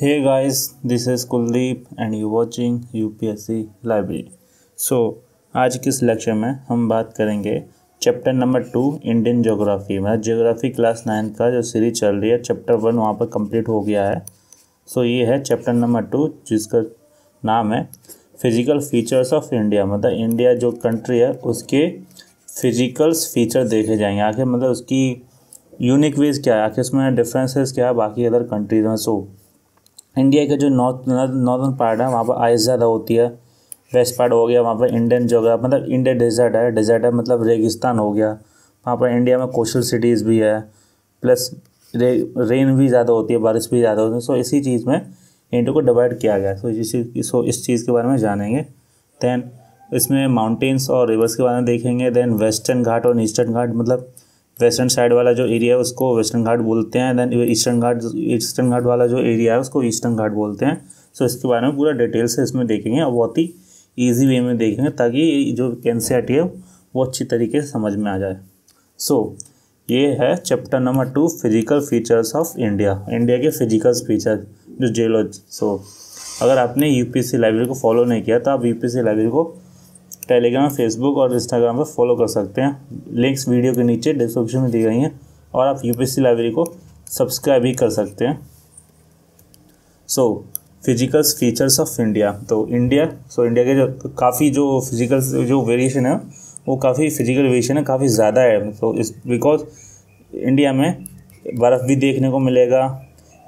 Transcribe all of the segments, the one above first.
Hey guys this is Kuldeep and you watching UPSC library so आज के इस lecture में हम बात करेंगे chapter number two Indian geography मतलब ज्योग्राफी क्लास नाइन्थ का जो सीरीज चल रही है चैप्टर वन वहाँ पर कंप्लीट हो गया है सो so, ये है चैप्टर नंबर टू जिसका नाम है फिजिकल फीचर्स ऑफ इंडिया मतलब इंडिया जो कंट्री है उसके फिजिकल्स फीचर देखे जाएंगे आखिर मतलब उसकी यूनिक वेज क्या है आखिर उसमें डिफरेंसेस क्या है बाकी अदर कंट्रीज में सो so, इंडिया के जो नॉर्थ नॉर्थन पार्ट है वहाँ पर आइस ज़्यादा होती है वेस्ट पार्ट हो गया वहाँ पर इंडियन जो है मतलब इंडिया डेजर्ट है डेजर्ट है मतलब रेगिस्तान हो गया वहाँ पर इंडिया में कोस्टल सिटीज़ भी है प्लस रे रेन भी ज़्यादा होती है बारिश भी ज़्यादा होती है सो इसी चीज़ में इंडिया को डिवाइड किया गया सो इसी सो इस चीज़ के बारे में जानेंगे दैन इसमें माउंटेन्स और रिवर्स के बारे में देखेंगे दैन वेस्टर्न घाट और ईस्टर्न घाट मतलब वेस्टर्न साइड वाला जो एरिया है उसको वेस्टर्न घाट बोलते हैं then eastern Ghat eastern Ghat वाला जो एरिया है उसको ईस्टर्न घाट बोलते हैं सो इसके बारे में पूरा डिटेल से इसमें देखेंगे और बहुत ही ईजी वे में देखेंगे ताकि जो एन है वो अच्छी तरीके से समझ में आ जाए सो so, ये है chapter number two physical features of India India के फिजिकल फीचर जो जेलो सो so, अगर आपने यूपीएससी लाइब्रेरी को फॉलो नहीं किया तो आप यूपीएससी लाइब्रेरी को टेलीग्राम फेसबुक और इंस्टाग्राम पर फॉलो कर सकते हैं लिंक्स वीडियो के नीचे डिस्क्रिप्शन में दी गई हैं और आप यूपीएससी लाइब्रेरी को सब्सक्राइब भी कर सकते हैं so physicals features of India तो इंडिया सो इंडिया के जो काफ़ी जो फिजिकल जो वेरिएशन है वो काफ़ी फिजिकल वेरिएशन है काफ़ी ज़्यादा है तो इस बिकॉज इंडिया में बर्फ़ भी देखने को मिलेगा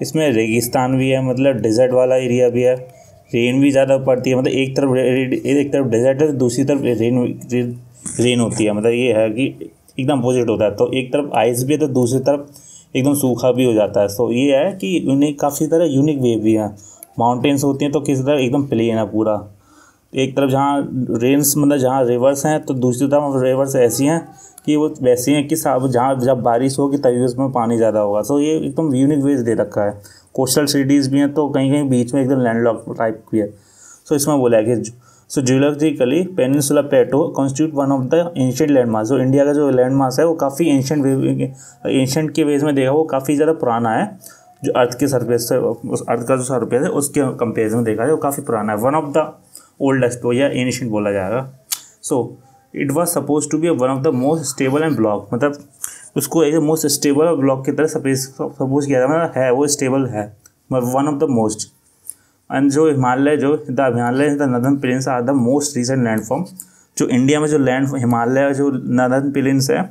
इसमें रेगिस्तान भी है मतलब डेजर्ट वाला एरिया भी है रेन भी ज़्यादा पड़ती है मतलब एक तरफ एक तरफ डेजर्ट है दूसरी तरफ रेन रेन होती है मतलब ये है कि एकदम अपोजिट होता है तो एक तरफ आइस भी है तो दूसरी तरफ एकदम सूखा भी हो जाता है तो ये है कि यूनिक काफ़ी तरह यूनिक वे भी हैं माउंटेन्स होती हैं तो किसी तरह एकदम प्लेन है पूरा एक तरफ जहाँ रेन्स मतलब जहाँ रिवर्स हैं तो दूसरी तरफ रिवर्स ऐसी हैं कि वो वैसी हैं कि जहाँ जब बारिश होगी तभी उसमें पानी ज़्यादा होगा सो तो ये एकदम यूनिक वेज दे रखा है कोस्टल सिटीज़ भी हैं तो कहीं कहीं बीच में एकदम लैंडलॉक टाइप भी है सो इसमें बोला है कि so geologically peninsular plateau constitute one of the ancient land जो इंडिया का जो लैंड मास है वो काफ़ी एंशियंट एंशियंट के वेज में देखा वो काफ़ी ज़्यादा पुराना है जो अर्थ के सरफेस से उस अर्थ का जो सरफेस है उसके कंपेरिजन में देखा जाए वो काफ़ी पुराना है वन ऑफ द ओल्डेस्ट या एंशियंट बोला जाएगा so it was suppose to be one of the most stable and block मतलब उसको एक मोस्ट स्टेबल ब्लॉक की तरह सपोज किया जाता है वो स्टेबल है one of the most and जो हिमालय जो the Himalaya the northern plains are the most recent landform जो इंडिया में जो लैंड हिमालय जो नदन प्लेन्स है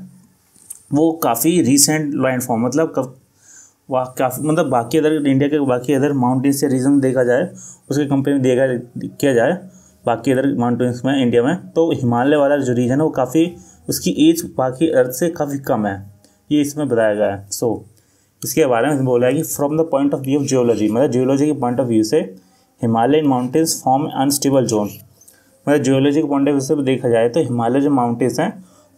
वो काफ़ी रिसेंट लैंडफॉर्म मतलब काफ़ी मतलब बाकी अदर इंडिया के बाकी अदर माउंटेन्स के रीजन देखा जाए उसके कंपेयर में देखा किया जाए बाकी अदर माउंटेन्स में इंडिया में तो हिमालय वाला जो रीजन है वो काफ़ी उसकी एज बाकी अर्थ से काफ़ी कम है ये इसमें बताया गया है सो so, इसके बारे में बोला है कि from the point of view of geology मतलब जियोलॉजी के पॉइंट ऑफ व्यू से Himalayan mountains form unstable zone मतलब जियोलॉजी के पॉइंट ऑफ व्यू से देखा जाए तो हिमालय जो माउंटेन्स हैं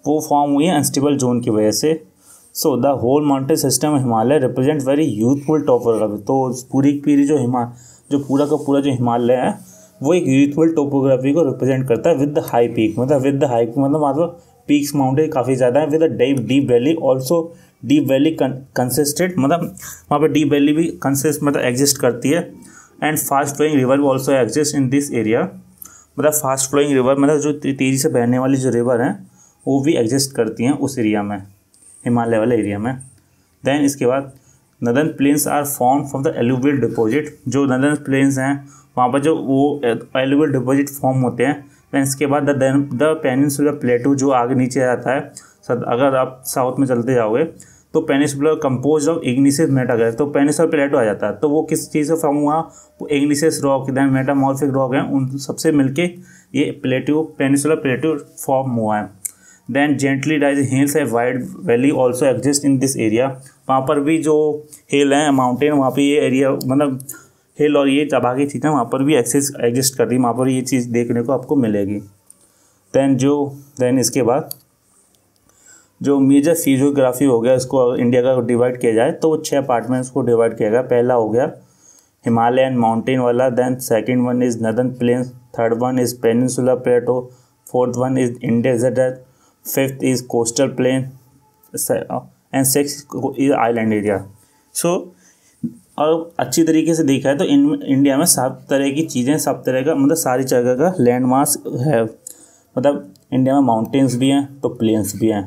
वो फॉर्म हुई है अनस्टेबल जोन की वजह से so the whole mountain system Himalaya represent very youthful topography तो पूरी पूरी जो हिमा जो पूरा का पूरा जो हिमालय है वो एक यूथफुल टोपोग्राफी को रिप्रेजेंट करता है विद द हाई पीक मतलब विद द हाई पीक मतलब मतलब पीक्स माउंटेन काफ़ी ज़्यादा है with deep deep valley also deep valley consisted मतलब वहाँ पर डीप वैली भी कंसिस्ट मतलब एग्जिस्ट करती है and fast flowing river also exist in this area मतलब फास्ट फ्लोइंग रिवर मतलब जो तेज़ी से बहने वाली जो रिवर हैं वो भी एग्जिस्ट करती हैं उस एरिया में हिमालय वाले एरिया में देन इसके बाद northern plains are form from the alluvial deposit जो नदन प्लेन्स हैं वहाँ पर जो वो एलुवियल डिपॉजिट फॉर्म होते हैं एंड इसके बाद द द पेनिनसुलर प्लेटू जो आगे नीचे आता है सर अगर आप साउथ में चलते जाओगे तो पेनिसुलर कंपोज ऑफ इग्निसिस मेटागर तो पेनिसुलर प्लेटो आ जाता है तो वो किस चीज़ से फॉर्म हुआ वो igneous rock than metamorphic rock है उन सबसे मिलके ये प्लेटो पेनिसुलर प्लेटो फॉर्म हुआ है देन जेंटली डाइज हिल्स है wide valley also exist in this area वहाँ पर भी जो हिल हैं माउंटेन वहाँ पर ये एरिया मतलब हिल और ये की चीज़ें वहाँ पर भी एक्सिस एग्जिस्ट कर रही वहाँ पर ये चीज़ देखने को आपको मिलेगी दैन जो दैन इसके बाद जो मेजर फिजियोग्राफी हो गया इसको इंडिया का डिवाइड किया जाए तो छः पार्ट में इसको डिवाइड किया गया पहला हो गया हिमालयन माउंटेन वाला then second one is northern plains third one is peninsular plateau fourth one is India fifth is coastal plain and six is island area so और अच्छी तरीके से देखा है तो इन इंडिया में सब तरह की चीज़ें सब तरह का मतलब सारी जगह का लैंड मार्क्स है मतलब इंडिया में माउंटेन्स भी हैं तो प्लेन्स भी हैं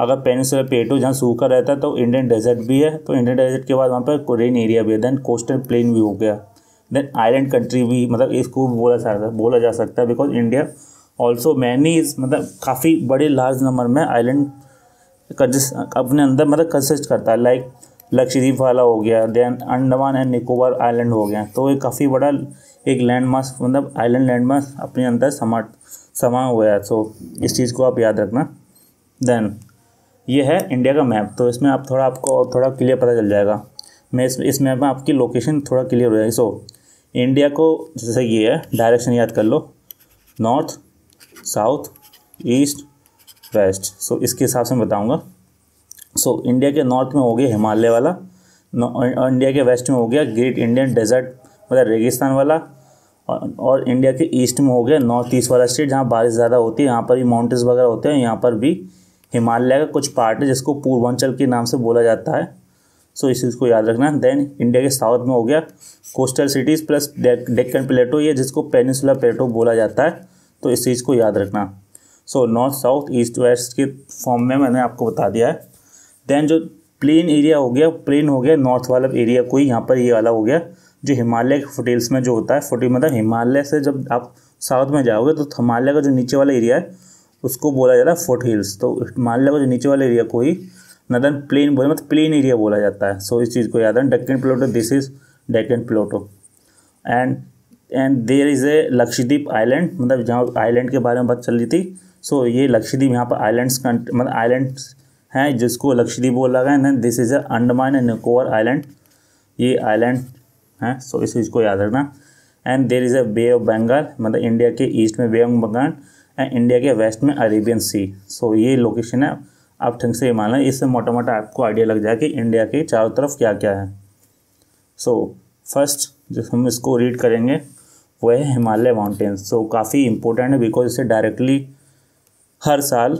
अगर पेनिसुलर पेटो जहाँ सूखा रहता है तो इंडियन डेजर्ट भी है तो इंडियन डेजर्ट के बाद वहाँ पर कोरियन एरिया भी है देन कोस्टल प्लेन भी हो गया देन आइलैंड कंट्री भी मतलब इसको बोला जा सकता बोला जा सकता है बिकॉज इंडिया ऑल्सो मैनी मतलब काफ़ी बड़े लार्ज नंबर में आइलैंड कंजिस्ट अपने अंदर मतलब कंसिस्ट करता है लाइक लक्षद्वीप वाला हो गया than Andaman and Nicobar island हो गया तो ये काफ़ी बड़ा एक लैंड मतलब आइलैंड लैंड अपने अंदर समाट समा हुआ है सो इस चीज़ को आप याद रखना देन ये है इंडिया का मैप तो इसमें आप थोड़ा आपको और थोड़ा क्लियर पता चल जाएगा मैं इस इस मैप में आपकी लोकेशन थोड़ा क्लियर हो जाएगी सो इंडिया को जैसे ये है डायरेक्शन याद कर लो north south east west so इसके हिसाब से मैं बताऊँगा सो so, इंडिया के नॉर्थ में हो गया हिमालय वाला इंडिया के वेस्ट में हो गया ग्रेट इंडियन डेजर्ट मतलब रेगिस्तान वाला और, और इंडिया के ईस्ट में हो गया नॉर्थ ईस्ट वाला स्टेट जहाँ बारिश ज़्यादा होती है यहाँ पर भी माउंटेन्स वगैरह होते हैं यहाँ पर भी हिमालय का कुछ पार्ट है जिसको पूर्वांचल के नाम से बोला जाता है सो so, इस चीज़ को याद रखना देन इंडिया के साउथ में हो गया coastal cities plus Deccan plateau ये जिसको पेनिसुला प्लेटो बोला जाता है तो इस चीज़ को याद रखना so north south east west के फॉर्म में मैंने आपको बता दिया है देन जो प्लेन एरिया हो गया प्लेन हो गया नॉर्थ वाला एरिया कोई यहाँ पर ये वाला हो गया जो हिमालय के फुटेल्स में जो होता है फुटी मतलब हिमालय से जब आप साउथ में जाओगे तो हिमालय का जो नीचे वाला एरिया है उसको बोला जाता है फोर्ट हिल्स तो हिमालय का जो नीचे वाला एरिया को ही नदन प्लेन बोले मतलब प्लेन एरिया बोला जाता है सो so, इस चीज़ को याद है Deccan plateau this is Deccan plateau and and there is a Lakshadweep island मतलब जहाँ आइलैंड के बारे में बात चल रही थी सो so, ये लक्षद्वीप यहाँ पर आइलैंड्स मतलब आइलैंड्स हैं जिसको लक्षद्वीप बोला गया है this is a Andaman and Nicobar island ये आइलैंड हैं सो इस चीज़ को याद रखना and there is a Bay of Bengal मतलब इंडिया के ईस्ट में Bay of Bengal and India के वेस्ट में अरेबियन सी सो ये लोकेशन है आप ठंग से ये मान लें इससे मोटा मोटा आपको आइडिया लग जाए कि इंडिया के चारों तरफ क्या क्या है सो फर्स्ट जो हम इसको रीड करेंगे वह है हिमालय माउंटेन्स सो काफ़ी इम्पोर्टेंट है बिकॉज इसे डायरेक्टली हर साल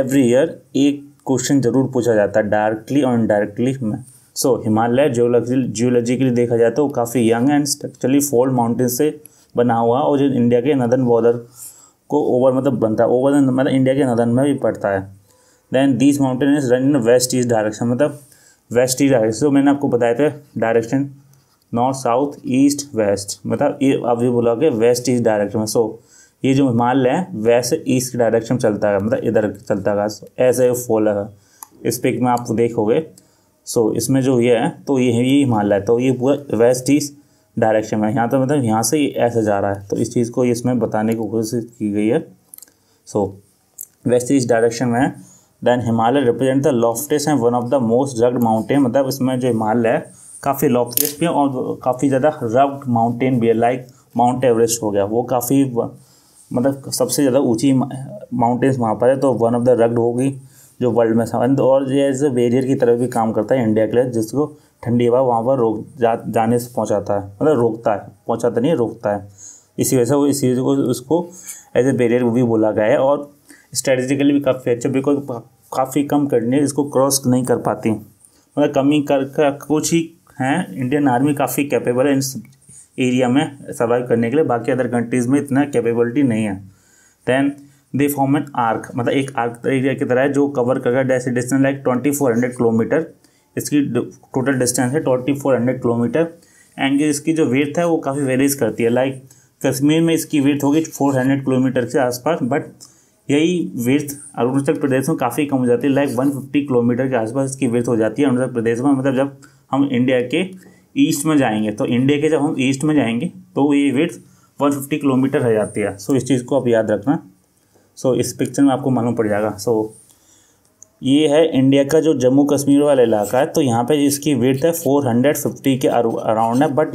एवरी ईयर एक क्वेश्चन जरूर पूछा जाता है डायरेक्टली और इनडायरेक्टली में so so, Himalaya geology geology के लिए देखा जाए तो काफ़ी young and structurally fold mountain से बना हुआ और जो इंडिया के नदन बॉर्डर को ओवर मतलब बनता है ओवर मतलब इंडिया के नदन में भी पड़ता है then this mountain is run in west east direction मतलब वेस्ट ईस्ट डायरेक्शन तो मैंने आपको बताया था direction north south east west मतलब ये बोला कि वेस्ट ईस्ट डायरेक्शन में सो so, ये जो हिमालय है वैसे ईस्ट डायरेक्शन चलता है मतलब इधर चलता है ऐसे फॉल है इस पिक में आप देखोगे सो इसमें जो ये है तो ये ये हिमालय है तो ये पूरा वेस्ट ईस्ट डायरेक्शन में यहाँ तो मतलब यहाँ से ही ऐसे जा रहा है तो इस चीज़ को इसमें बताने की कोशिश की गई है सो वेस्ट ईस्ट डायरेक्शन में then Himalaya represent the loftiest है one of the most rugged mountain मतलब इसमें जो हिमालय है काफ़ी लॉफ्टेस्ट भी है और काफ़ी ज़्यादा रग्ड माउंटेन भी है लाइक माउंट एवरेस्ट हो गया वो काफ़ी मतलब सबसे ज़्यादा ऊंची माउंटेन्स वहाँ पर है तो वन ऑफ द रग्ड होगी जो वर्ल्ड में समझ और ये एज ए बेरियर की तरह भी काम करता है इंडिया के लिए जिसको ठंडी हवा वहाँ पर रोक जा जाने से पहुँचाता है मतलब रोकता है पहुँचाता नहीं रोकता है इसी वजह से वो इसी को उसको एज ए बेरियर भी बोला गया है और स्ट्रेटजिकली भी काफ़ी अच्छा बिकॉज काफ़ी कम है इसको क्रॉस नहीं कर पाती मतलब कमी कर, कर कुछ ही हैं इंडियन आर्मी काफ़ी कैपेबल है इन एरिया में सर्वाइव करने के लिए बाकी अदर कंट्रीज़ में इतना कैपेबिलिटी नहीं है than they form an arc मतलब एक आर्क एरिया की तरह है जो कवर करेगा this distance like twenty four hundred kilometre इसकी टोटल डिस्टेंस है twenty four hundred kilometre and इसकी जो वेथ है वो काफ़ी वेरीज करती है लाइक कश्मीर में इसकी वेथ होगी फोर हंड्रेड किलोमीटर के आसपास बट यही वेथ अरुणाचल प्रदेश में काफ़ी कम हो जाती है लाइक वन फिफ्टी किलोमीटर के आसपास इसकी वेथ हो जाती है अरुणाचल प्रदेश में मतलब जब हम इंडिया के ईस्ट में जाएंगे तो इंडिया के जब हम ईस्ट में जाएंगे तो ये विथ 150 किलोमीटर रह जाती है सो इस चीज़ को आप याद रखना सो इस पिक्चर में आपको मालूम पड़ जाएगा सो ये है इंडिया का जो जम्मू कश्मीर वाला इलाका है तो यहाँ पे इसकी वेट है 450 के अराउंड है बट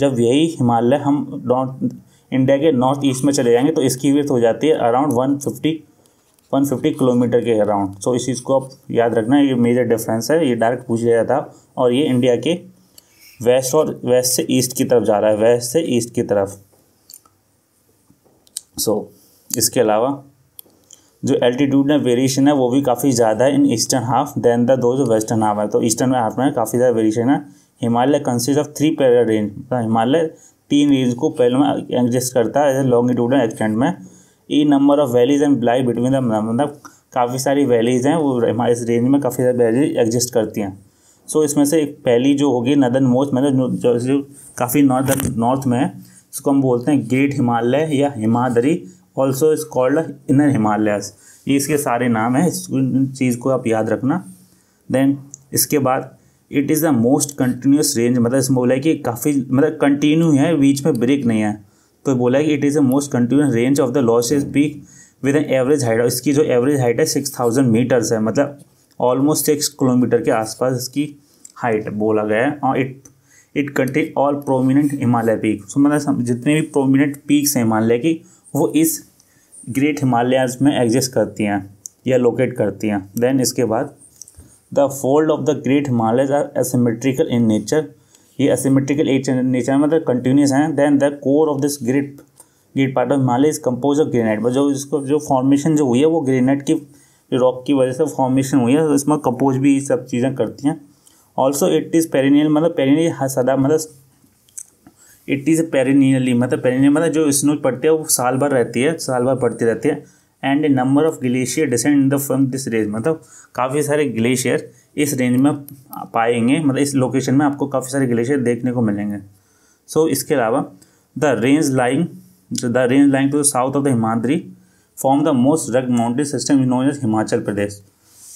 जब यही हिमालय हम नॉर्थ इंडिया के नॉर्थ ईस्ट में चले जाएंगे तो इसकी वेट हो जाती है अराउंड 150 150 किलोमीटर के अराउंड सो इस चीज़ को आप याद रखना ये मेजर डिफरेंस है ये डायरेक्ट पूछ लिया जाता और ये इंडिया के वेस्ट और वेस्ट से ईस्ट की तरफ जा रहा है वेस्ट से ईस्ट की तरफ सो so, इसके अलावा जो एल्टीट्यूड में वेरिएशन है वो भी काफ़ी ज़्यादा है in eastern half then the दो जो वेस्टर्न हाफ है तो ईस्टर्न हाफ में काफ़ी ज़्यादा वेरिएशन है Himalaya consist of three pair range Himalaya तीन रेंज को पहले में एडजस्ट करता है एंड एक्सटेंट में a number of valleys and lie between the मतलब काफ़ी सारी वैलीज हैं वो इस रेंज में काफ़ी ज़्यादा वैलीज एग्जिस्ट करती हैं सो so, इसमें से एक पहली जो होगी नदन मोस्ट मतलब जो, जो काफ़ी नॉर्थ नॉर्थ में है इसको हम बोलते हैं ग्रेट हिमालय या Himadri also is called inner Himalayas ये इसके सारे नाम हैं इस चीज़ को आप याद रखना देन इसके बाद it is the most continuous range मतलब इसमें बोला है कि काफ़ी मतलब कंटिन्यू है बीच में ब्रेक नहीं है तो बोला है कि it is the most continuous range of the लॉसेज peak with an average height इसकी जो एवरेज हाइट है सिक्स थाउजेंड मीटर्स है मतलब ऑलमोस्ट सिक्स किलोमीटर के आसपास इसकी हाइट बोला गया है और it it contain all prominent Himalaya peak so मतलब जितने भी प्रोमिनेंट पीक्स हैं हिमालय की वो इस ग्रेट हिमालयाज में एग्जिस्ट करती हैं या लोकेट करती हैं देन इसके बाद the fold of the great Himalayas are asymmetrical in nature ये एसिमेट्रिकल एच नेचर मतलब कंटिन्यूस हैं then the core of this great great part of Himalaya is compose of granite जो इसको जो फॉर्मेशन जो हुई है वो ग्रेनाइट की रॉक की वजह से फॉर्मेशन हुई है तो इसमें कंपोज भी ये सब चीज़ें करती हैं ऑल्सो इट इज़ पेरिनियल मतलब पेरिनियल सदा मतलब इट इज़ पेरिनियली मतलब पेरिनियल मतलब जो स्नो पड़ती है वो साल भर रहती है साल भर पड़ती रहती है and number of glacier descend in the from this range मतलब काफ़ी सारे ग्लेशियर इस रेंज में पाएंगे मतलब इस लोकेशन में आपको काफ़ी सारे ग्लेशियर देखने को मिलेंगे सो so, इसके अलावा the range lying the range lying to south of the Himadri form the most rug mountain system known as Himachal Pradesh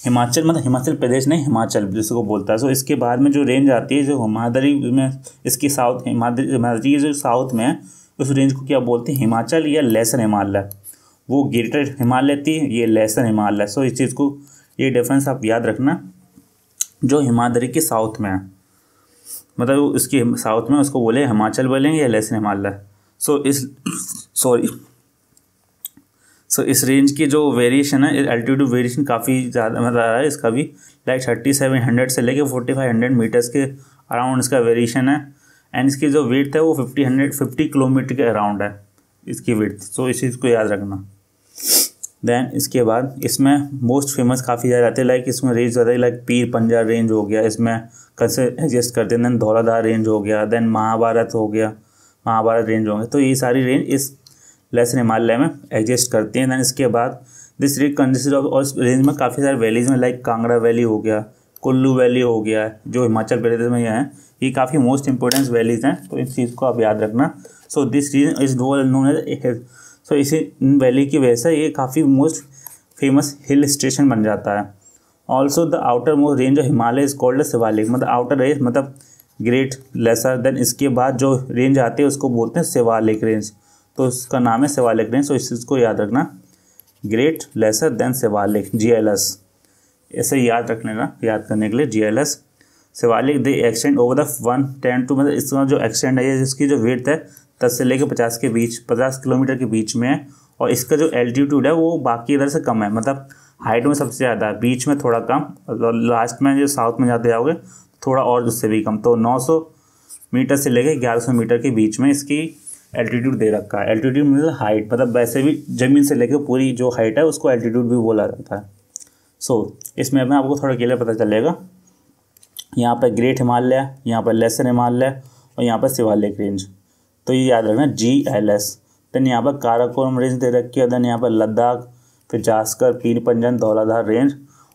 Himachal मतलब हिमाचल प्रदेश नहीं हिमाचल जिसको बोलता है सो so, इसके बाद में जो रेंज आती है जो हिमादरी में इसकी साउथ हिमादरी हिमादरी जो साउथ में है उस रेंज को क्या बोलते हैं हिमाचल या लेसर हिमालय वो ग्रेटर हिमालय थी ये लेसर हिमालय सो so, इस चीज़ को ये डिफरेंस आप याद रखना जो हिमादरी के साउथ में है मतलब इसके साउथ में उसको बोले हिमाचल बोलेंगे या लेसर हिमालय सो so, इस सॉरी सो इस रेंज की जो वेरिएशन है एल्टीट्यूड वेरिएशन काफ़ी ज़्यादा मतलब रहा है इसका भी लाइक थर्टी सेवन हंड्रेड से लेके फोर्टी फाइव हंड्रेड मीटर्स के अराउंड इसका वेरिएशन है एंड इसकी जो वेट है वो फिफ्टी हंड्रेड फिफ्टी किलोमीटर के अराउंड है इसकी वेट सो इस चीज़ को याद रखना देन इसके बाद इसमें मोस्ट फेमस काफ़ी ज़्यादा आते हैं लाइक इसमें रेंज ज़्यादा लाइक पीर पंजा रेंज हो गया इसमें कैसे एडजस्ट करते हैं देन धौलाधार रेंज हो गया देन महाभारत हो गया महाभारत रेंज हो गया तो ये सारी रेंज इस लेस हिमालय में एग्जिस्ट करती हैं दैन इसके बाद दिस रीज कंसिस्ट ऑफ और रेंज में काफ़ी सारे वैलीज़ में लाइक कांगड़ा वैली हो गया कुल्लू वैली हो गया जो हिमाचल प्रदेश में है ये काफ़ी मोस्ट इंपॉर्टेंट वैलीज़ हैं तो इस चीज़ को आप याद रखना so this region is well known as so इसी वैली की वजह से ये काफ़ी मोस्ट फेमस हिल स्टेशन बन जाता है also the outer most range of Himalaya is called Shivalik मतलब आउटर रेंज मतलब ग्रेट लेसर देन इसके बाद जो रेंज आती है उसको बोलते हैं शिवालिक रेंज तो इसका नाम है सेवालेख रेंज तो इस चीज़ को याद रखना great lesser then Shivalik G L S ऐसे याद रख लेना याद करने के लिए G L S Shivalik the extend over the one ten two मतलब इसका जो एक्सटेंड है इसकी जो वेट है दस से लेकर पचास के बीच पचास किलोमीटर के बीच में है और इसका जो एल्टीट्यूड है वो बाकी इधर से कम है मतलब हाइट में सबसे ज़्यादा है बीच में थोड़ा कम और लास्ट में जो साउथ में जाते जाओगे थोड़ा और उससे भी कम तो 900 मीटर से लेकर 1100 मीटर के बीच में इसकी एल्टीट्यूड दे रखा है एल्टीट्यूड मतलब हाइट मतलब वैसे भी ज़मीन से लेकर पूरी जो हाइट है उसको एल्टीट्यूड भी बोला जाता है सो so, इसमें अपना आपको थोड़ा क्लियर पता चलेगा यहाँ पर ग्रेट हिमालय यहाँ पर लेसर हिमालय और यहाँ पर शिवालिक रेंज तो ये याद रखना जी एल एस देन यहाँ पर काराकोरम रेंज दे रखी है देन यहाँ पर लद्दाख फिर जास्कर पीर पंजन धौलाधार रेंज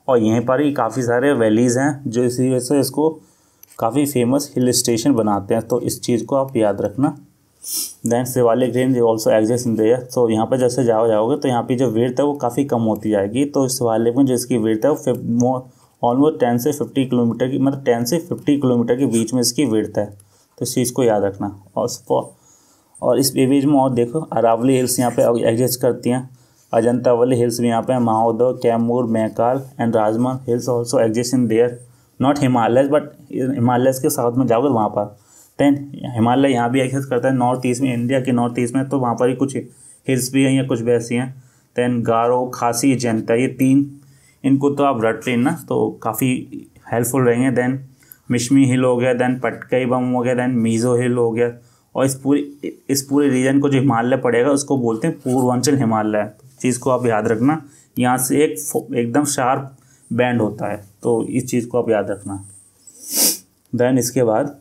और यहीं पर ही काफ़ी सारे वैलीज़ हैं जो इसी वजह से इसको काफ़ी फेमस हिल स्टेशन बनाते हैं तो इस चीज़ को आप याद रखना then Shivalik range also exist in there तो यहाँ पर जैसे जाओ जाओगे तो यहाँ पे जो वेट है वो काफ़ी कम होती जाएगी तो शिवालिक में जो इसकी वेट है वो ऑलमोस्ट टेन से फिफ्टी किलोमीटर की मतलब टेन से फिफ्टी किलोमीटर के बीच में इसकी वेट है तो इस चीज़ को याद रखना और और इस एवेज में और देखो अरावली हिल्स यहाँ पे एग्जिस्ट करती हैं अजंता वाली हिल्स भी यहाँ पे महोदय Kaimur Maikal and Rajmahal hills also exist in there not Himalaya but Himalaya के साउथ में जाओगे वहाँ पर देन हिमालय यहाँ भी एक्सेस करता है नॉर्थ ईस्ट में इंडिया के नॉर्थ ईस्ट में तो वहाँ पर ही कुछ हिल्स भी हैं या कुछ वैसी हैं देन गारो खासी जैनता ये तीन इनको तो आप रट ना तो काफ़ी हेल्पफुल रहेंगे देन मिशमी हिल हो गया देन पटकई बम हो गया देन मीज़ो हिल हो गया और इस पूरी इस पूरे रीजन को जो हिमालय पड़ेगा उसको बोलते हैं पूर्वांचल हिमालय चीज़ को आप याद रखना यहाँ से एक एकदम शार्प बैंड होता है तो इस चीज़ को आप याद रखना देन इसके बाद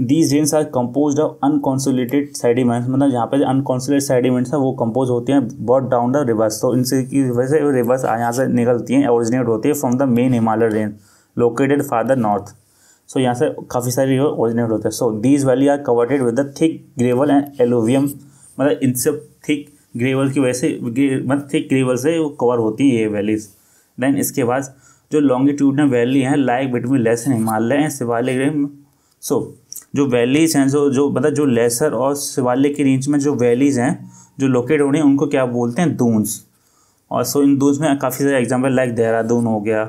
these ranges are compose of unconsolidated sediments मतलब जहाँ पे अनकॉन्सोलेटेड साइडिमेंट्स हैं वो कंपोज होते हैं बॉट डाउन द रिवर्स तो इनसे की वजह से रिवर्स यहाँ से निकलती हैं ओरिजिनेट होती है from the main Himalaya range located farther north so यहाँ से काफ़ी सारे रिवर ओरिजिनेट होते हैं so these valley are covered with the thick gravel and alluvium मतलब इनसे थिक ग्रेवल की वजह से मतलब थिक ग्रेवल से वो कवर होती है ये वैलीज देन इसके बाद जो लॉन्गिट्यूडनल वैली हैं like between lesser Himalaya and Shivalik so जो वैलीज़ हैं जो जो मतलब जो लेसर और शिवालिक की रेंज में जो वैलीज़ हैं जो लोकेट हो रही हैं उनको क्या बोलते हैं दूंस और सो इन दूंस में काफ़ी सारे एग्जाम्पल लाइक देहरादून हो गया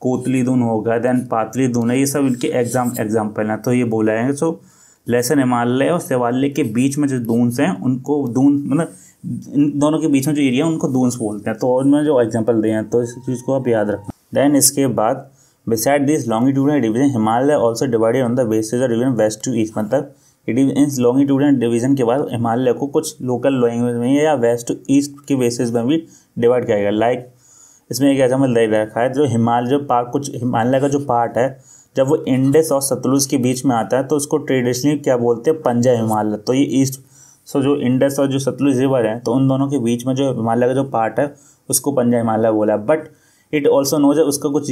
कोतली दून हो गया दैन पातली दून है ये सब इनके एग्जाम एग्जाम्पल हैं तो ये बोला है सो लेसन हिमालय और शिवालय के बीच में जो दूंस हैं उनको दून मतलब इन दोनों के बीच में जो एरिया है उनको दूंस बोलते हैं तो और मैं जो एग्जाम्पल दिए हैं तो इस चीज़ को आप याद रखना देन इसके बाद this this longitudinal division Himalaya also divided on the basis of division west to east मतलब इन लॉन्गिट्यूडनल डिवीजन के बाद हिमालय को कुछ लोकल लैंग्वेज में या वेस्ट टू ईस्ट के बेसिस में भी डिवाइड किया गया लाइक इसमें एक एग्जाम्पल दे रखा है जो हिमालय जो पार्ट कुछ हिमालय का जो पार्ट है जब वो इंडस और सतलुज के बीच में आता है तो उसको ट्रेडिशनली क्या बोलते हैं पंजा हिमालय तो ये ईस्ट सो जो इंडस और जो सतलुज रिवर है तो उन दोनों के बीच में जो हिमालय का जो पार्ट है उसको पंजा हिमालय बोला बट इट ऑल्सो नोज है उसका कुछ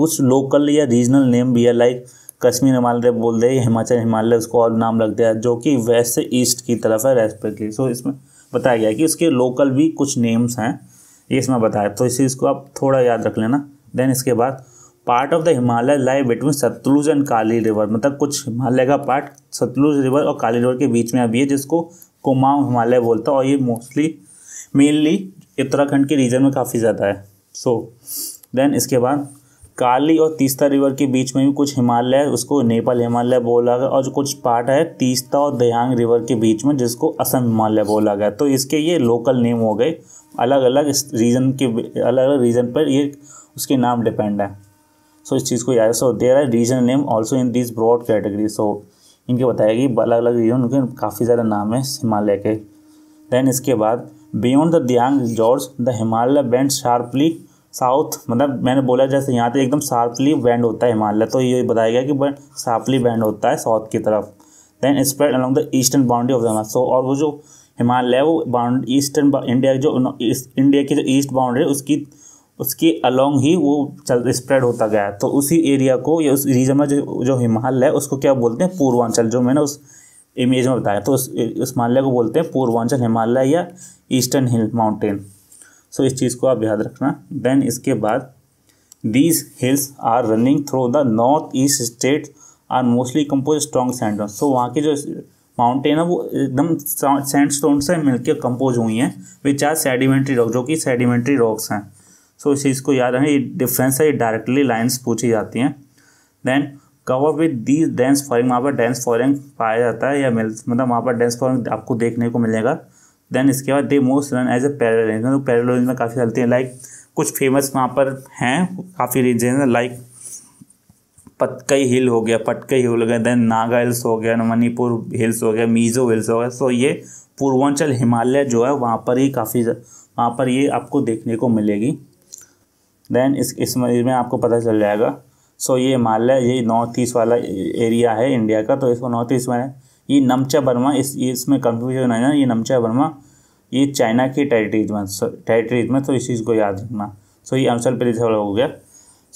उस लोकल या रीजनल नेम भी है लाइक कश्मीर हिमालय बोल दे हिमाचल हिमालय उसको और नाम रख दिया जो कि वेस्ट से ईस्ट की तरफ है रेस्पेक्टली सो तो इसमें बताया गया कि उसके लोकल भी कुछ नेम्स हैं ये इसमें बताया तो इस चीज़ को आप थोड़ा याद रख लेना देन इसके बाद part of the Himalaya lie between Sutlej and Kali river मतलब कुछ हिमालय का पार्ट सतलुज रिवर और काली रिवर के बीच में अभी है जिसको कुमाऊं हिमालय बोलता है और ये मोस्टली मेनली उत्तराखंड के रीजन में काफ़ी ज़्यादा है सो so, देन इसके बाद काली और तीस्ता रिवर के बीच में भी कुछ हिमालय उसको नेपाल हिमालय बोला गया और जो कुछ पार्ट है तीस्ता और दयांग रिवर के बीच में जिसको असम हिमालय बोला गया तो इसके ये लोकल नेम हो गए अलग अलग रीजन के अलग अलग रीजन पर ये उसके नाम डिपेंड है सो so, इस चीज़ को याद so there are region name also in this broad category so इनके बताया कि अलग अलग रीजन उनके काफ़ी ज़्यादा नाम है हिमालय के देन इसके बाद beyond the Dihang gorge the Himalaya bend sharply south मतलब मैंने बोला जैसे यहाँ पे तो एकदम शार्पली बैंड होता है हिमालय तो ये बताया गया कि बैंड शार्पली बैंड होता है साउथ की तरफ then spread along the eastern boundary of the so और वो जो हिमालय है वो बाउंड ईस्टर्न इंडिया जो इंडिया की जो ईस्ट बाउंड्री है उसकी उसके अलोंग ही वो चल स्प्रेड होता गया तो उसी एरिया को या उस रीजन में जो जो हिमालय है उसको क्या बोलते हैं पूर्वांचल जो मैंने उस इमेज में बताया तो उस उस हिमालय को बोलते हैं पूर्वांचल हिमालय या ईस्टर्न हिल माउंटेन सो इस चीज़ को आप याद रखना देन इसके बाद these hills are running through the north east state are mostly compose strong sand so वहाँ के जो माउंटेन है वो एकदम सैंड स्टोन से मिलकर कंपोज हुई हैं विच आर सेडिमेंट्री रॉक जो कि सेडिमेंट्री रॉक्स हैं सो so, इस चीज़ को याद रखें ये डिफरेंस है ये डायरेक्टली लाइन्स पूछी जाती हैं then cover with these dense forest वहाँ पर डेंस फॉरिंग पाया जाता है या मिल मतलब वहाँ पर डेंस फॉरिंग आपको देखने को मिलेगा देन इसके बाद they most run as a parallel range में पैरल रेंज में काफ़ी चलते हैं लाइक कुछ फेमस वहाँ पर हैं काफ़ी रीजन लाइक पटकई हिल हो गया पटकई हिल हो गया देन नागा हिल्स हो गया मणिपुर हिल्स हो गया मीजो हिल्स हो गया सो ये पूर्वांचल हिमालय जो है वहाँ पर ही काफ़ी वहाँ पर ये आपको देखने को मिलेगी देन इस इसमें में आपको पता चल जाएगा सो ये हिमालय ये नॉर्थ ईस्ट वाला एरिया है इंडिया का तो इसको नॉर्थ ईस्ट में ये नमचा बर्मा इस इसमें कंफ्यूजन आया ना ये नमचा वर्मा ये चाइना की टेरिटरीज में टेरिटरीज में तो इस चीज़ को याद रखना सो ये अरुणाचल प्रदेश वाला हो गया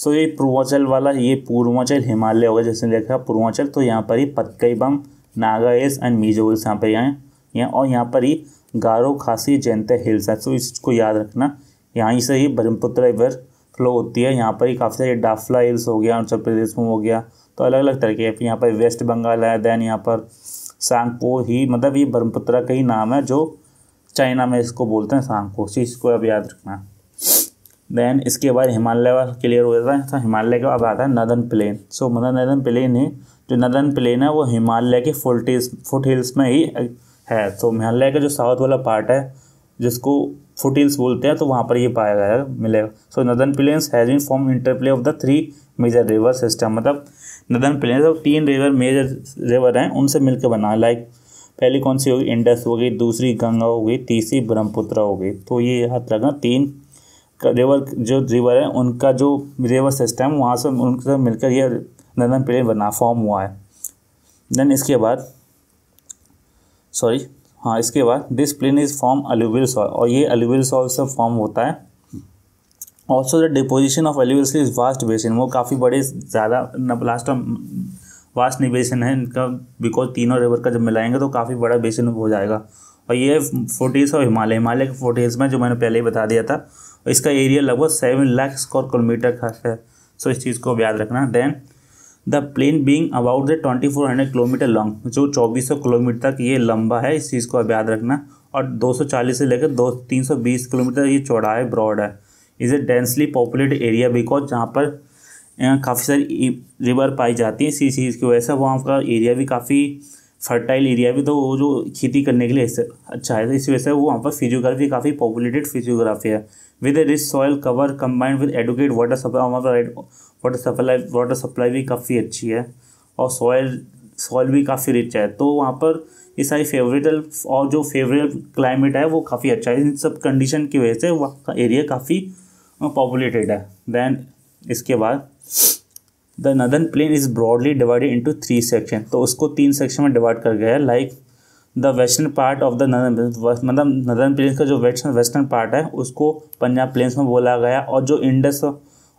सो ये पूर्वांचल वाला ये पूर्वांचल हिमालय हो गया जैसे देखा पूर्वांचल तो यहाँ पर ही Patkai Bum Naga hills and Mizo hills यहाँ पर आए यहाँ और यहाँ पर ही गारो खासी जयंत हिल्स है सो तो इसको याद रखना यहाँ से ही ब्रह्मपुत्र रिवर फ्लो होती है यहाँ पर ही काफ़ी सारे डाफला हिल्स हो गया अरुणाचल प्रदेश में हो गया तो अलग अलग तरीके फिर यहाँ पर वेस्ट बंगाल है दैन यहाँ पर सांगपो ही मतलब ये ब्रह्मपुत्रा का ही नाम है जो चाइना में इसको बोलते हैं सांगपो इसी को अब याद रखना देन इसके बाद हिमालय क्लियर हो जाता है तो हिमालय के बाद आता है नदन प्लेन सो मतलब नदन प्लेन है जो नदन प्लेन है वो हिमालय के फुलटिल्स फुट हिल्स में ही है तो हिमालय का जो साउथ वाला पार्ट है जिसको फुट हिल्स बोलते हैं तो वहाँ पर ये पाया गया मिलेगा so northern plains has been form interplay of the three major river system मतलब नदन प्लेन तो तीन रिवर मेजर रिवर हैं उनसे मिलकर बना लाइक पहली कौन सी होगी इंडस हो गई दूसरी गंगा हो गई तीसरी ब्रह्मपुत्र हो गई तो ये हाथ लगा तीन रिवर जो रिवर है उनका जो रिवर सिस्टम वहाँ से उनसे मिलकर यह नंदन प्लेन बना फॉर्म हुआ है देन इसके बाद सॉरी हाँ इसके बाद this plain is form alluvial soil और ये अलूविल सॉल से फॉर्म होता है also the deposition of alluvials is vast basin वो काफ़ी बड़े ज़्यादा लास्ट वास्ट निवेशन है इनका बिकॉज तीनों रिवर का जब मिलाएंगे तो काफ़ी बड़ा बेसिन हो जाएगा और ये फोर्टीज और हिमालय हिमालय के फोर्टीज में जो मैंने पहले ही बता दिया था इसका एरिया लगभग सेवन लाख स्क्वायर किलोमीटर का है सो इस चीज़ को याद रखना then the plain being about the twenty four hundred kilometre long जो चौबीस सौ किलोमीटर तक ये लंबा है इस चीज़ को अब याद रखना और दो सौ चालीस से लेकर दो तीन सौ बीस किलोमीटर ये चौड़ा है ब्रॉड है is a densely populated area because जहाँ पर काफ़ी सारी रिवर पाई जाती है इसी चीज़ की वजह से वहाँ का एरिया भी काफ़ी फर्टाइल एरिया भी तो वो जो खेती करने के लिए अच्छा है तो इस वजह से वो वहाँ पर फिजियोग्राफी काफ़ी पॉपुलेटेड फिजियोग्राफी है with rich soil cover combined with adequate water supply वहाँ पर वाटर सप्लाई वाटर सप्लाई भी काफ़ी अच्छी है और सॉयल सॉयल भी काफ़ी रिच है तो वहाँ पर ये सारी फेवरेटल और जो फेवरेट क्लाइमेट है वो काफ़ी अच्छा है इन सब कंडीशन की वजह से वहाँ का एरिया काफ़ी पॉपुलेटेड है देन इसके बाद the northern plain is broadly divided into three section तो उसको तीन सेक्शन में डिवाइड कर गया है like the western part of the northern मतलब नदन प्लेन्स का जो वेस्टर्न वेस्टर्न पार्ट है उसको पंजाब प्लेन्स में बोला गया और जो Indus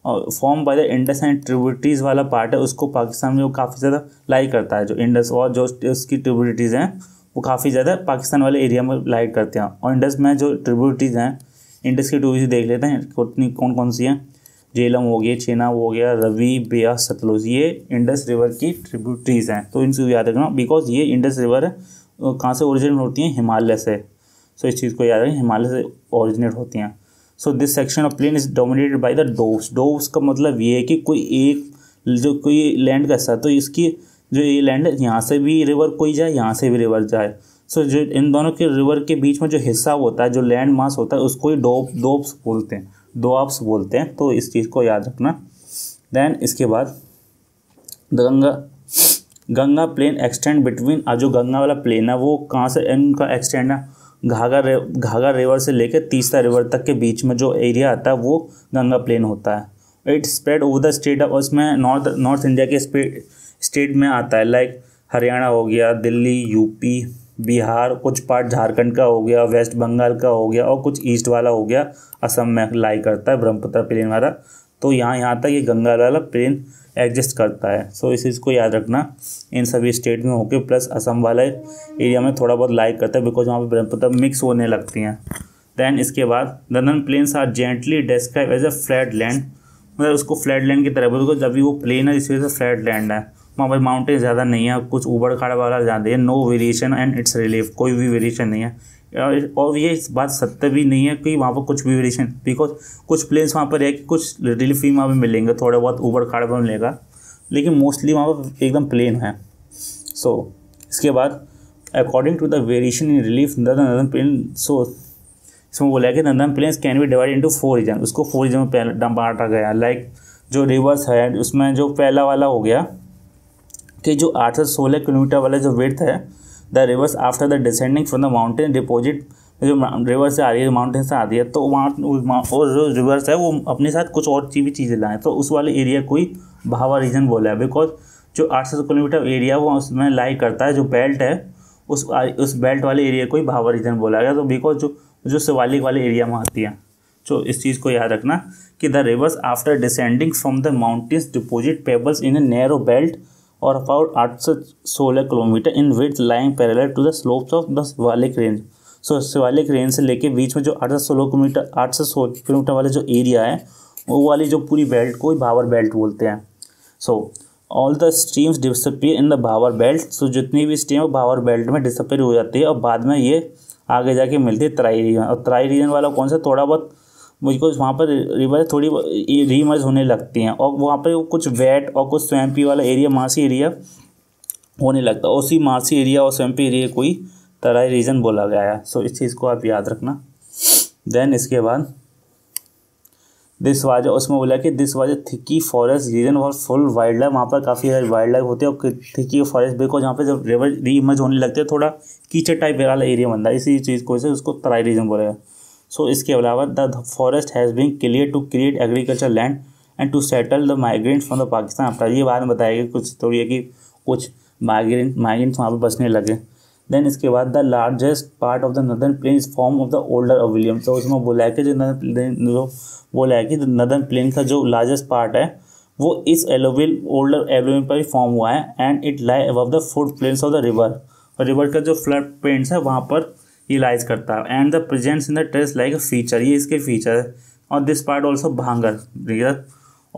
form by the Indus and tributaries वाला पार्ट है उसको पाकिस्तान में वो काफ़ी ज़्यादा लाइक करता है जो इंडस और जो उसकी ट्रिब्यूटीज़ हैं वो काफ़ी ज़्यादा पाकिस्तान वाले एरिया में लाइक करते हैं और इंडस में जो ट्रिब्यूटीज़ हैं इंडस की टू देख लेते हैं कौन कौन सी हैं जेलम हो गया छेना हो गया रवि बेया सतलुज ये इंडस रिवर की ट्रिब्यूटरीज हैं तो इनसे याद रखना बिकॉज ये इंडस रिवर कहाँ से ओरिजिनेट होती हैं हिमालय से सो so, इस चीज़ को याद रखें हिमालय से ओरिजिनेट होती हैं so this section of plain is dominated by the doabs doab का मतलब ये है कि कोई एक जो कोई लैंड का हिस्सा तो इसकी जो ये लैंड है यहाँ से भी रिवर कोई जाए यहाँ से भी रिवर जाए सो जो इन दोनों के रिवर के बीच में जो हिस्सा होता है जो लैंड मास होता है उसको ही डोप डोब्स बोलते हैं डोआप्स बोलते हैं तो इस चीज़ को याद रखना देन इसके बाद the Ganga Ganga plain extend between जो गंगा वाला प्लेन है वो कहाँ से इनका एक्सटेंड है घाघा रे, घाघा रिवर से लेकर तीसरा रिवर तक के बीच में जो एरिया आता है वो गंगा प्लेन होता है it spread over the state और उसमें नॉर्थ नॉर्थ इंडिया के स्टेट में आता है लाइक हरियाणा हो गया दिल्ली यूपी बिहार कुछ पार्ट झारखंड का हो गया वेस्ट बंगाल का हो गया और कुछ ईस्ट वाला हो गया असम में लाई करता है ब्रह्मपुत्र प्लेन वाला तो यहाँ यहाँ तक ये गंगा वाला प्लेन एडजस्ट करता है सो इस चीज़ को याद रखना इन सभी स्टेट में होके प्लस असम वाले एरिया में थोड़ा बहुत लाइक करता है बिकॉज वहाँ पर ब्रह्मपुत्र मिक्स होने लगती हैं दैन इसके बाद दंदन plains are gently describe as a flat land मतलब उसको फ्लैट लैंड की तरह बोलो मतलब जब भी वो प्लेन है इस वजह से फ्लैट लैंड है वहाँ पर माउंटेन ज़्यादा नहीं है कुछ उबड़ खाड़ वाला ज़्यादा है no variation and its relief कोई भी वेरिएशन नहीं है और ये इस बात सत्य भी नहीं है कि वहाँ पर कुछ भी वेरिएशन बिकॉज कुछ प्लेन्स वहाँ पर है कि कुछ रिलीफ भी वहाँ पर मिलेंगे थोड़ा बहुत उबड़ खाड़ पर मिलेगा लेकिन मोस्टली वहाँ पर एकदम प्लेन है सो so, इसके बाद according to the variation in relief northern plain so इसमें बोला कि northern plains can be divide into four region उसको फोर रीजन में बांटा गया लाइक like, जो रिवर्स है उसमें जो पहला वाला हो गया कि जो आठ सोलह किलोमीटर वाला जो वेथ है the rivers after the descending from the mountain deposit जो रिवर से आ रही है माउंटेन से आ रही है तो वहाँ और जो रिवर्स है वो अपने साथ कुछ और भी चीज़ें लाएँ तो उस वाले एरिया को ही भावा रीजन बोला है बिकॉज जो आठ सौ किलोमीटर एरिया वो उसमें लाई करता है जो बेल्ट है उस उस बेल्ट वाले एरिया को ही भावा रीजन बोला गया तो बिकॉज जो जो शिवालिक वाले एरिया में आती है तो इस चीज़ को याद रखना कि the rivers after descending from the mountains deposit pebbles in a narrow belt और अबाउट आठ से सोलह kilometre in width lying parallel to the slopes of the Shivalik range so Shivalik range से लेके बीच में जो आठ सोलह किलोमीटर आठ सोलह किलोमीटर वाले जो एरिया है वो वाली जो पूरी बेल्ट को भावर बेल्ट बोलते हैं so all the streams disappear in the Bhabar belt so जितनी भी स्ट्रीम है भावर बेल्ट में डिसअपियर हो जाती है और बाद में ये आगे जाके मिलती है तराई रीजन और तराई रीजन वाला कौन सा थोड़ा बहुत मुझको वहाँ पर रिवर थोड़ी रीमर्ज होने लगती हैं और वहाँ पर कुछ वेट और कुछ स्वैम्पी वाला एरिया मासी एरिया होने लगता है उसी मासी एरिया और स्वैम्पी एरिया कोई तरह रीज़न बोला गया है सो इस चीज़ को आप याद रखना देन इसके बाद दिस वाज उसमें बोला कि this was thickly forest region और फुल वाइल्ड लाइफ वहाँ पर काफ़ी सारी वाइल्ड लाइफ होती है और थिकी फॉरेस्ट बिकॉज जहाँ पे जब रिवर रीमर्ज होने लगते हैं थोड़ा कीचड़ टाइप वाला एरिया बनता है इसी चीज़ को से उसको तराई रीजन बोला गया सो इसके अलावा the forest has been clear to create agriculture land and to settle the migrant from the Pakistan after ये बाद में बताएगा कुछ स्टोरी तो है कि कुछ माइग्रेंट माइग्रेंट्स वहाँ पर बसने लगे देन इसके बाद the largest part of the northern plain is form of the older alluvium तो उसमें बोला है कि जो नदर्न जो बोला है कि नदन प्लेन का जो लार्जेस्ट पार्ट है वो इस एलोविल ओल्डर एलोविल पर ही फॉर्म हुआ है and it lie above the flood plains of the river और रिवर का जो फ्लड प्लेन्स है वहाँ पर रियलाइज करता है and the presents in the terrace like a feature ये इसके फीचर है और this part also Bhangar region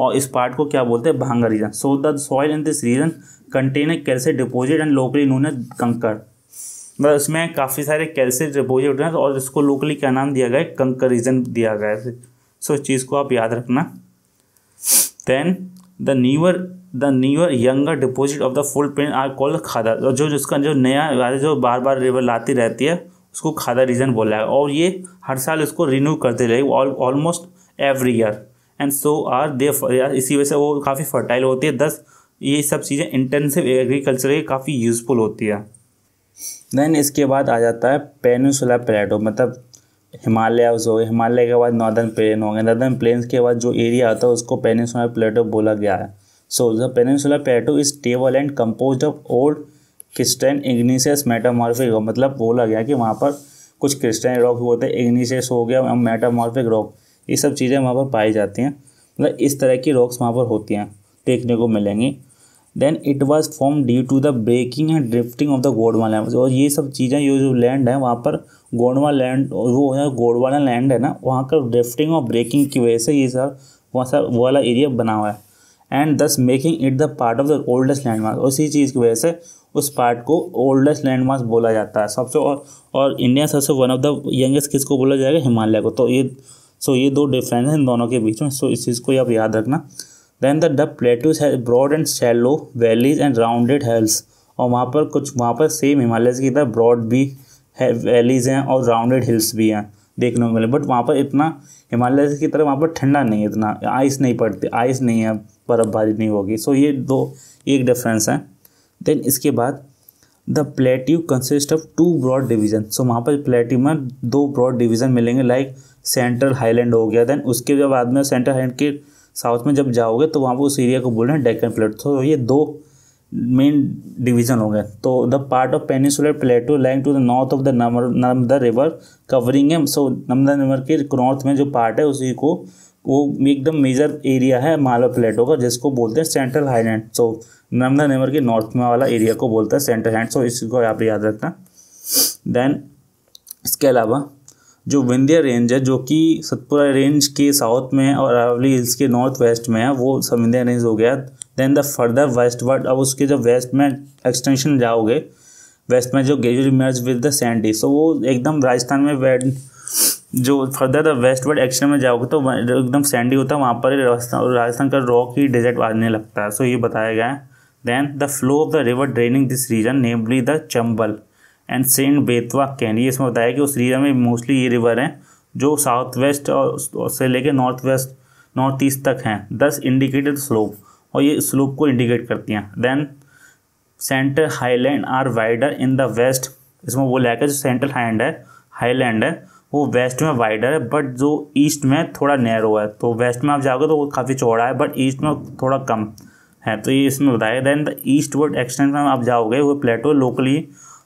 और इस पार्ट को क्या बोलते हैं Bhangar region so the soil in this region contain calcium deposit and locally इन्होंने कंकर मतलब इसमें काफ़ी सारे कैल्सियम डिपोजिट हैं और इसको लोकली क्या नाम दिया गया है कंकर रीजन दिया गया है सो इस चीज़ को आप याद रखना then the newer the newer younger deposit of the flood plain are called Khadar और जो जिसका जो नया जो बार बार रिवर लाती रहती है उसको खादा रीजन बोला है और ये हर साल इसको रिन्यू करते रहे almost every year and so are they इसी वजह से वो काफ़ी फर्टाइल होती है दस ये सब चीज़ें इंटेंसिव एग्रीकल्चर के काफ़ी यूज़फुल होती है देन इसके बाद आ जाता है पेनिसुला प्लेटो मतलब हिमालय हो गए हिमालय के बाद नॉर्दर्न प्लेन हो गए नॉर्दर्न प्लेन्स के बाद जो एरिया आता है उसको पेनिसुला प्लेटो बोला गया है so the peninsula plateau is table and compose of old crystalline igneous metamorphic rock मतलब बोला गया कि वहाँ पर कुछ क्रिस्टन रॉक होते हैं इग्निशियस हो गया मेटामॉर्फिक रॉक ये सब चीज़ें वहाँ पर पाई जाती हैं मतलब इस तरह की रॉक्स वहाँ पर होती हैं देखने को मिलेंगी then it was form due to the breaking and drifting of the land और ये सब चीज़ें ये जो लैंड है वहाँ पर गोडवा लैंड वो है गोडवाला लैंड है ना वहाँ का ड्रिफ्टिंग और ब्रेकिंग की वजह से ये सर वहाँ सर वो वाला एरिया बना हुआ है and thus making it the part of the oldest landmark और इसी चीज़ की वजह से उस पार्ट को ओल्डेस्ट लैंडमार्क बोला जाता है सबसे और, और इंडिया सबसे वन ऑफ द यंगेस्ट किसको बोला जाएगा हिमालय को तो ये सो ये दो डिफरेंस हैं इन दोनों के बीच में सो इस चीज़ को आप याद रखना देन द डब प्लेट्यूज है broad and shallow valleys and rounded hills और वहाँ पर कुछ वहाँ पर सेम हिमालय की तरह ब्रॉड भी है वैलीज हैं और राउंडेड हिल्स भी हैं देखने को मिले बट वहाँ पर इतना हिमालय की तरह वहाँ पर ठंडा नहीं है इतना आइस नहीं पड़ती आइस नहीं है बर्फ़बारी नहीं होगी सो ये दो एक डिफरेंस है देन इसके बाद the plateau consist of two broad division so वहाँ पर प्लेट्यू में दो ब्रॉड डिवीजन मिलेंगे लाइक सेंट्रल हाईलैंड हो गया देन उसके जब बाद में सेंट्रल हाईलैंड के साउथ में जब जाओगे तो वहाँ पर उस एरिया को बोल रहे हैं डेकन प्लेट तो ये दो मेन डिवीजन हो गए तो the part of peninsular plateau lying to the north of the Narmada river covering है सो नर्मदा रिवर के नॉर्थ में जो पार्ट है उसी को वो एकदम मेजर एरिया है मालवा प्लेटो का जिसको बोलते हैं central highland so Narmada river के नॉर्थ में वाला एरिया को बोलते हैं सेंट्रल हैंड सो इसको यहाँ पे याद रखना देन इसके अलावा जो विंध्य रेंज है जो कि सतपुरा रेंज के साउथ में है और अरावली हिल्स के नॉर्थ वेस्ट में है वो सब रेंज हो गया then the further westward अब उसके जब वेस्ट में एक्सटेंशन जाओगे वेस्ट में जो gradually merge with the sandy so वो एकदम राजस्थान में वेड जो फर्दर वेस्टवर्ड एक्शन में जाओगे तो एकदम सैंडी होता है वहाँ पर राजस्थान का रॉक ही डेजर्ट आने लगता है सो ये बताया गया है then the flow of the river draining this region namely the Chambal and Sind Betwa Ken ये इसमें बताया कि उस रीजन में मोस्टली ये रिवर हैं जो साउथ वेस्ट और से लेकर नॉर्थ वेस्ट नॉर्थ ईस्ट तक हैं दस इंडिकेटेड स्लोप और ये स्लोप को इंडिकेट करती हैं then central highland are wider in the west इसमें वो लैक है जो सेंट्रल हाईलैंड है हाईलैंड है वो वेस्ट में वाइडर है बट जो ईस्ट में थोड़ा नैरो है तो वेस्ट में आप जाओगे तो वो काफ़ी चौड़ा है बट ईस्ट में थोड़ा कम है तो ये इसमें बताया then the eastward extend में आप जाओगे वो प्लेटो लोकली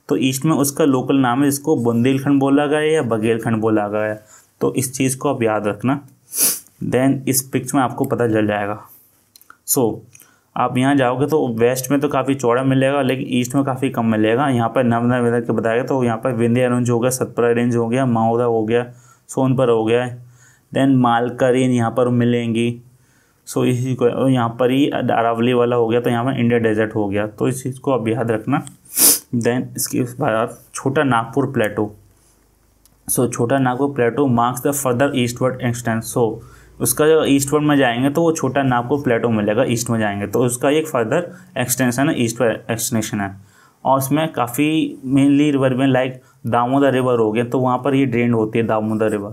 तो ईस्ट में उसका लोकल नाम है जिसको बुंदेलखंड बोला गया है या बघेलखंड बोला गया है तो इस चीज़ को आप याद रखना देन इस पिक्च में आपको पता चल जाएगा सो so, आप यहाँ जाओगे तो वेस्ट में तो काफ़ी चौड़ा मिलेगा लेकिन ईस्ट में काफ़ी कम मिलेगा यहाँ पर नव वेदर के बताएगा तो यहाँ पर विंध्य रेंज हो गया सतपुरा रेंज हो गया माओदा हो गया सोनपुर हो गया देन रेंज यहाँ पर मिलेंगी सो इसी को यहाँ पर ही अरावली वाला हो गया तो यहाँ पर इंडिया डेजर्ट हो गया तो इस चीज़ को अब याद रखना देन इसके बाद छोटा Nagpur plateau so Chota Nagpur plateau marks the further eastward extend so उसका जो ईस्टवर्ड में जाएंगे तो वो छोटा नागपुर को प्लेटो मिलेगा ईस्ट में जाएंगे तो उसका एक फर्दर एक्सटेंशन है ईस्ट एक्सटेंशन है और उसमें काफ़ी मेनली रिवर में लाइक दामोदर रिवर हो गया तो वहाँ पर ये ड्रेन होती है दामोदर रिवर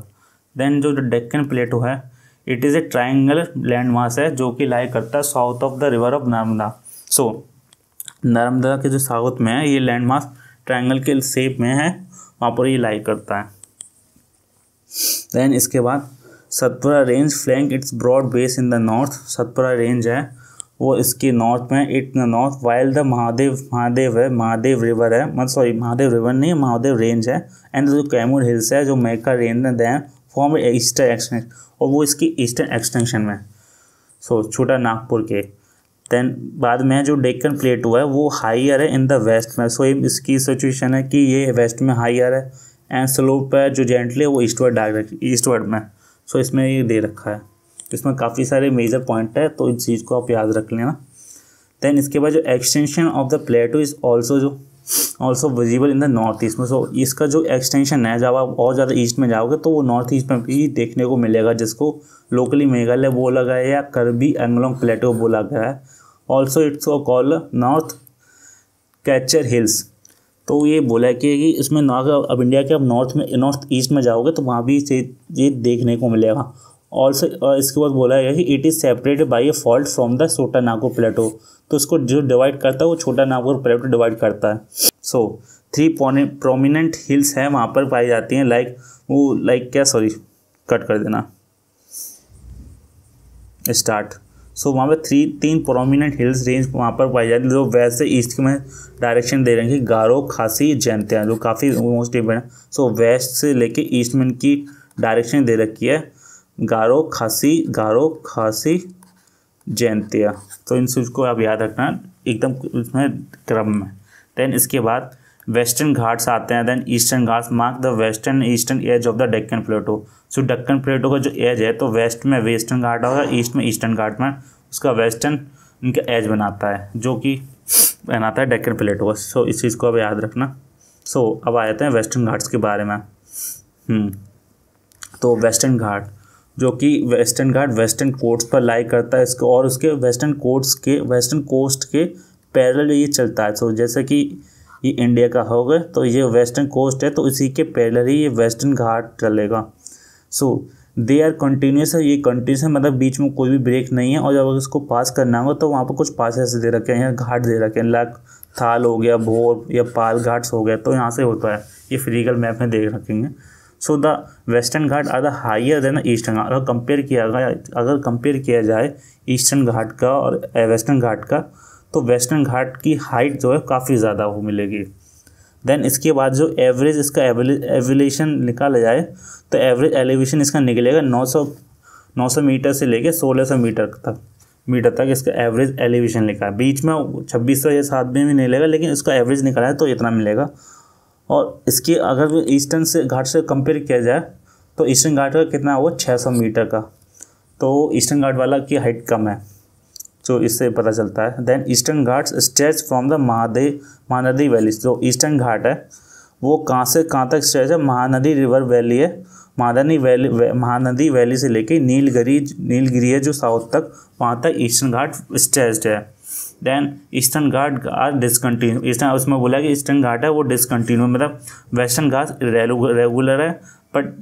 देन जो डेक्कन प्लेटो है it is a triangle land mass है जो कि लाइक करता है south of the river of Narmada so Narmada के जो साउथ में है ये लैंड मास ट्राइंगल के शेप में है वहाँ पर ये लाइक करता है देन इसके बाद Satpura range flank its broad base in the north Satpura range है वो इसके नॉर्थ में it the north while the Mahadev Mahadev है महादेव रिवर है मतलब सॉरी महादेव रिवर नहीं महादेव रेंज है एंड जो कैमूर हिल्स है जो मेका रेंज में दें फॉर्म ईस्टर्न एक्सटेंशन और वो इसकी ईस्टर्न एक्सटेंशन में सो so, छोटा नागपुर के देन बाद में जो डेक्कन प्लेट हुआ है वो हाइयर है इन द वेस्ट में सो so, इसकी सिचुएशन है कि ये वेस्ट में हाइयर है एंड स्लोप है जो जेंटली है वो ईस्टवर्ड डायरेक्ट ईस्टवर्ड में सो इसमें ये दे रखा है इसमें काफ़ी सारे मेजर पॉइंट है तो इन चीज़ को आप याद रख लेना देन इसके बाद जो extension of the plateau is also जो also visible in the north east में सो इसका जो एक्सटेंशन है जब आप और ज़्यादा ईस्ट में जाओगे तो वो नॉर्थ ईस्ट में भी देखने को मिलेगा जिसको लोकली मेघालय बोला गया है या करबी एंगलोंग प्लेटो बोला गया है also its call north Cachar hills तो ये बोला है कि इसमें ना अब इंडिया के अब नॉर्थ में नॉर्थ ईस्ट में जाओगे तो वहाँ भी इसे ये देखने को मिलेगा और इसके बाद बोला गया कि it is separated by a fault from the Chota Nagpur प्लेटो तो इसको जो डिवाइड करता है वो छोटा नागपुर प्लेटो डिवाइड करता है सो थ्री प्रोमिनेंट हिल्स हैं वहाँ पर पाई जाती हैं लाइक वो लाइक क्या सॉरी कट कर देना स्टार्ट सो वहाँ पर थ्री तीन प्रोमिनेंट हिल्स रेंज वहाँ पर पाई जाती है जो वेस्ट से ईस्ट में डायरेक्शन दे रही है गारो खासी जैनतिया जो काफ़ी मोस्ट इंपॉर्टेंट है सो वेस्ट से लेके ईस्ट में इनकी डायरेक्शन दे रखी है गारो खासी गारो खासी जयंतिया तो इन चीज़ को आप याद रखना एकदम उसमें क्रम में देन इसके बाद वेस्टर्न घाट्स आते हैं then eastern Ghats mark the western eastern edge of the Deccan plateau so Deccan plateau का जो एज है तो वेस्ट में वेस्टर्न घाट होगा ईस्ट में ईस्टर्न घाट में उसका वेस्टर्न उनका एज बनाता है जो कि बनाता है डेक्कन प्लेटो का सो इस चीज़ को अब याद रखना सो अब आ जाते हैं वेस्टर्न घाट्स के बारे में हम्म। तो वेस्टर्न घाट जो कि वेस्टर्न घाट वेस्टर्न कोर्ट्स पर लाई करता है इसको और उसके वेस्टर्न कोर्ट्स के वेस्टर्न कोस्ट के पैरल ये चलता है सो जैसे कि ये इंडिया का हो गया तो ये वेस्टर्न कोस्ट है तो इसी के पहले ही ये वेस्टर्न घाट चलेगा सो दे आर कंटिन्यूस है ये कंटिन्यूस है मतलब बीच में कोई भी ब्रेक नहीं है और जब इसको पास करना होगा तो वहाँ पर कुछ पास ऐसे दे रखे हैं या घाट दे रखे हैं लाख थाल हो गया भोर या पाल घाट्स हो गया तो यहाँ से होता है ये फिजिकल मैप में देख रखेंगे so the western Ghat are the higher than eastern Ghat अगर कंपेयर किया अगर कंपेयर किया जाए ईस्टर्न घाट का और वेस्टर्न घाट का तो वेस्टर्न घाट की हाइट जो है काफ़ी ज़्यादा वो मिलेगी देन इसके बाद जो एवरेज इसका एवलेशन निकाला जाए तो एवरेज एलिवेशन इसका निकलेगा 900 900 मीटर से लेके 1600 मीटर तक मीटर तक इसका एवरेज एलिवेशन लिखा है बीच में 2600 या सात में भी नहीं लेगा लेकिन इसका एवरेज निकाला है तो इतना मिलेगा और इसके अगर ईस्टर्न से घाट से कंपेयर किया जाए तो ईस्टर्न घाट का कितना होगा छः मीटर का तो ईस्टर्न घाट वाला की हाइट कम है तो इससे पता चलता है then eastern Ghat stretch from the Mahadev Mahanadi valley जो ईस्टर्न घाट है वो कहाँ से कहाँ तक स्ट्रेच है महानदी रिवर वैली है महानदी वैली वै, महानदी वैली से लेके नीलगिरी नीलगिरी है जो साउथ तक वहाँ तक ईस्टर्न घाट स्ट्रेच्ड है then eastern Ghat are discontinue eastern उसमें बोला कि ईस्टर्न घाट है वो डिसकन्टिन्यू मतलब वेस्टर्न घाट रेगुलर है बट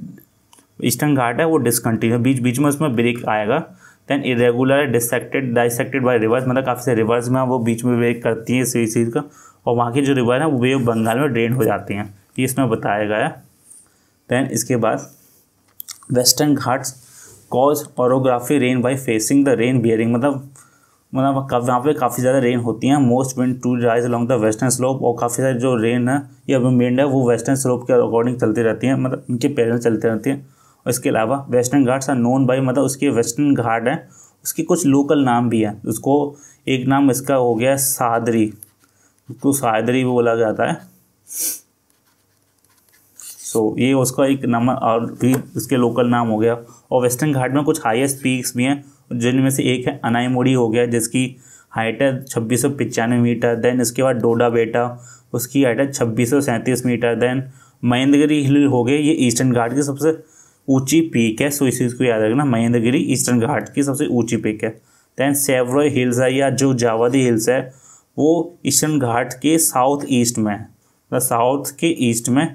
ईस्टर्न घाट है वो डिसकन्टिन्यू बीच बीच में उसमें ब्रेक आएगा देन irregular dissected dissected by rivers मतलब काफ़ी सारे रिवर्स में वो बीच में वेव करती हैं इस चीज़ का और वहाँ की जो रिवर है वो वे बंगाल में ड्रेन हो जाती हैं ये इसमें बताया गया देन इसके बाद western Ghats cause orographic rain by facing the rain bearing मतलब मतलब वहाँ पे काफ़ी ज़्यादा रेन होती हैं most wind to rise along the western slope और काफ़ी सारी जो रेन है या विंड है वो वेस्टर्न स्लोप के अकॉर्डिंग चलती रहती हैं मतलब उनके पैरल चलते रहती हैं और इसके अलावा western Ghats are known by मतलब उसके वेस्टर्न घाट हैं उसके कुछ लोकल नाम भी हैं उसको एक नाम इसका हो गया सादरी तो सादरी भी बोला जाता है सो so, ये उसका एक नंबर और भी उसके लोकल नाम हो गया और वेस्टर्न घाट में कुछ हाईएस्ट पीक्स भी हैं जिनमें से एक है अनाईमोड़ी हो गया जिसकी हाइट है छब्बीस सौ पचानवे मीटर देन इसके बाद डोडा बेटा उसकी हाइट है छब्बीस सौ सैंतीस मीटर देन महेंद्रगिरी हिल हो गए ये ईस्टर्न घाट की सबसे ऊंची पीक है सो इस चीज़ को याद रखना महेंद्रगिरी ईस्टर्न घाट की सबसे ऊंची पीक है दैन सेवरो हिल्स है या जो जावादी हिल्स है वो ईस्टर्न घाट के साउथ ईस्ट में है साउथ मतलब के ईस्ट में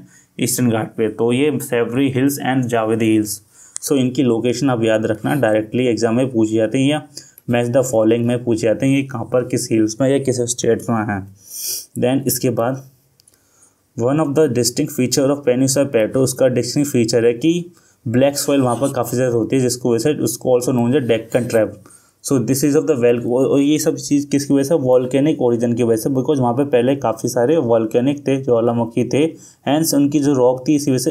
ईस्टर्न घाट पे तो ये Shevaroy hills and Javadi hills so इनकी लोकेशन आप याद रखना डायरेक्टली एग्जाम में पूछे जाते हैं या मैच द फॉलोइंग में पूछे जाते हैं ये कहाँ पर किस हिल्स में या किस स्टेट में है देन इसके बाद one of the distinct feature of peninsular plateau उसका डिस्टिंग फीचर है कि ब्लैक सॉइल वहाँ पर काफ़ी ज़्यादा होती है जिसको वजह से उसको ऑल्सो नोन है Deccan trap so this is of the well और ये सब चीज़ किसकी वजह से वॉल्केनिक ओरिजिन की वजह से बिकॉज वहाँ पे पहले काफ़ी सारे वॉल्केनिक थे ज्वालामुखी थे एंड उनकी जो रॉक थी इसी वजह से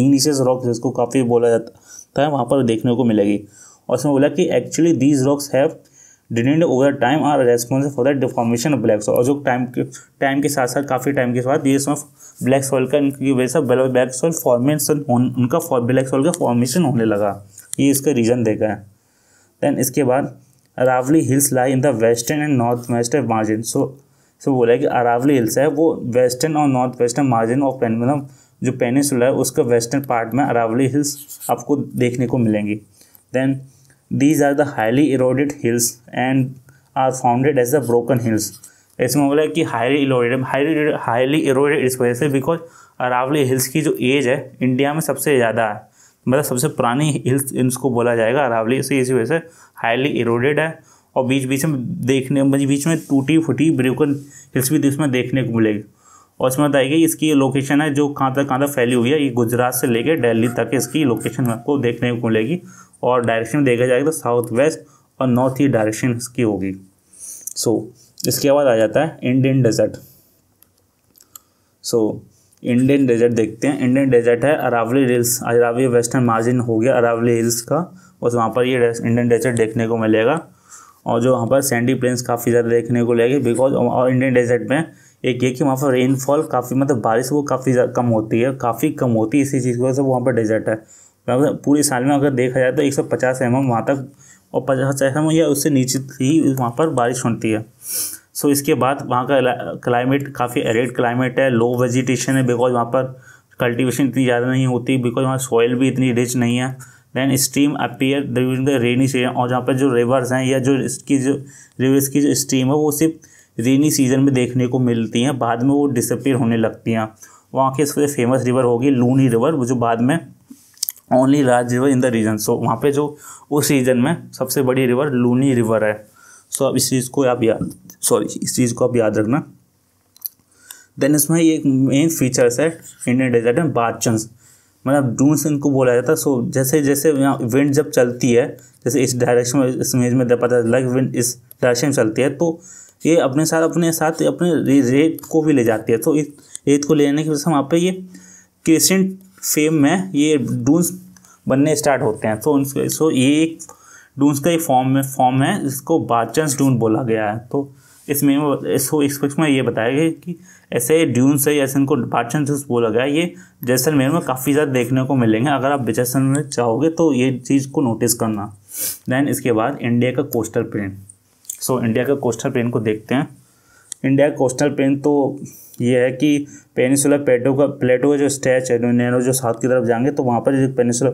इग्निशियस रॉक जिसको काफ़ी बोला जाता था वहाँ पर देखने को मिलेगी और उसमें बोला कि actually these rocks have denuded over time are responsible for the deformation of black soil और जो टाइम के टाइम के साथ साथ काफ़ी टाइम के बाद ये सब ब्लैक सॉल का इनकी वजह से ब्लैक सॉल फॉर्मेशन उनका ब्लैक सॉल का फॉर्मेशन होने लगा ये इसका रीज़न देखा है दैन इसके बाद Aravalli hills lie in the western and north western margin so so बोला है कि अरावली हिल्स है वो वेस्टर्न और नॉर्थ वेस्टर्न मार्जिन ऑफ पेन मतलब जो पेनिसुला है उसका वेस्टर्न पार्ट में अरावली हिल्स आपको देखने को मिलेंगी then these are the highly eroded hills and are founded as the broken hills इसमें बोला कि highly eroded highly highly eroded इस वजह से बिकॉज अरावली हिल्स की जो एज है इंडिया में सबसे ज़्यादा है मतलब सबसे पुरानी हिल्स इनको बोला जाएगा अरावली से इसी वजह से हाईली इरोडेड है और बीच बीच में देखने बीच में टूटी फूटी ब्रोकन हिल्स भी इसमें देखने को मिलेगी और इसमें बताएगा इसकी लोकेशन है जो कहाँ तक कहाँ तक फैली हुई है ये गुजरात से लेकर दिल्ली तक इसकी लोकेशन आपको देखने को मिलेगी और डायरेक्शन में देखा जाएगा तो साउथ वेस्ट और नॉर्थ ईस्ट डायरेक्शन इसकी होगी सो so, इसके बाद आ जाता है Indian desert so Indian desert देखते हैं इंडियन डेजर्ट है Aravalli hills Aravalli western margin हो गया अरावली हिल्स का और वहाँ पर ये इंडियन डेजर्ट देखने को मिलेगा और जो वहाँ पर सैंडी प्लेन्स काफ़ी ज़्यादा देखने को मिलेगी बिकॉज और इंडियन डेजर्ट में एक ये कि वहाँ पर रेनफॉल काफ़ी मतलब बारिश वो काफ़ी कम होती है काफ़ी कम होती है इसी चीज़ की वजह से वहाँ पर डेजर्ट है पूरे साल में अगर देखा जाए तो एक सौ पचास एम एम वहाँ तक और पचास एम या उससे नीचे ही वहाँ पर बारिश होती है सो इसके बाद वहाँ का क्लाइमेट काफ़ी एरिड क्लाइमेट है लो वेजिटेशन है बिकॉज वहाँ पर कल्टीवेशन इतनी ज़्यादा नहीं होती बिकॉज वहाँ सॉइल भी इतनी रिच नहीं है then stream appear during the rainy season और जहाँ पर जो रिवर्स हैं या जो इसकी जो रिवर्स की जो स्ट्रीम है वो सिर्फ रेनी सीजन में देखने को मिलती हैं बाद में वो डिसअपियर होने लगती हैं वहाँ की सबसे फेमस रिवर होगी लूनी रिवर जो बाद में only large river in the region so वहाँ पे जो उस रीजन में सबसे बड़ी रिवर लूनी रिवर है सो so, अब इस चीज़ को आप याद सॉरी इस चीज़ को आप याद रखना देन इसमें ये एक मेन फीचर्स है इंडियन डेजर्ट में बादचंस मतलब डून्स इनको बोला जाता है सो जैसे जैसे यहाँ विंड जब चलती है जैसे इस डायरेक्शन में इस इमेज में पता चला कि विंड इस डायरेक्शन में चलती है तो ये अपने साथ अपने साथ अपने रेत को भी ले जाती है तो इस रेत को ले जाने की वजह से वहाँ पर ये क्रिसेंट फेम में ये डून्स बनने स्टार्ट होते हैं तो उनके सो ये एक डून्स का ही फॉर्म में फॉर्म है जिसको बाचंस डून बोला गया है तो इसमें इसको इस पक्ष में ये बताया गया कि ऐसे ड्यून्स है ऐसे इनको बाचन डूस बोला गया ये जैसलमेर में काफ़ी ज़्यादा देखने को मिलेंगे अगर आप जैसलमेर चाहोगे तो ये चीज़ को नोटिस करना दैन इसके बाद इंडिया का कोस्टल प्लेन सो इंडिया का कोस्टल प्लेन को देखते हैं इंडिया कोस्टल प्लेन तो ये है कि पेनिसुलर प्लेटो का प्लेटो का जो स्ट्रेच है नैनो जो साउथ की तरफ जाएंगे तो वहाँ पर जो पेनिसुलर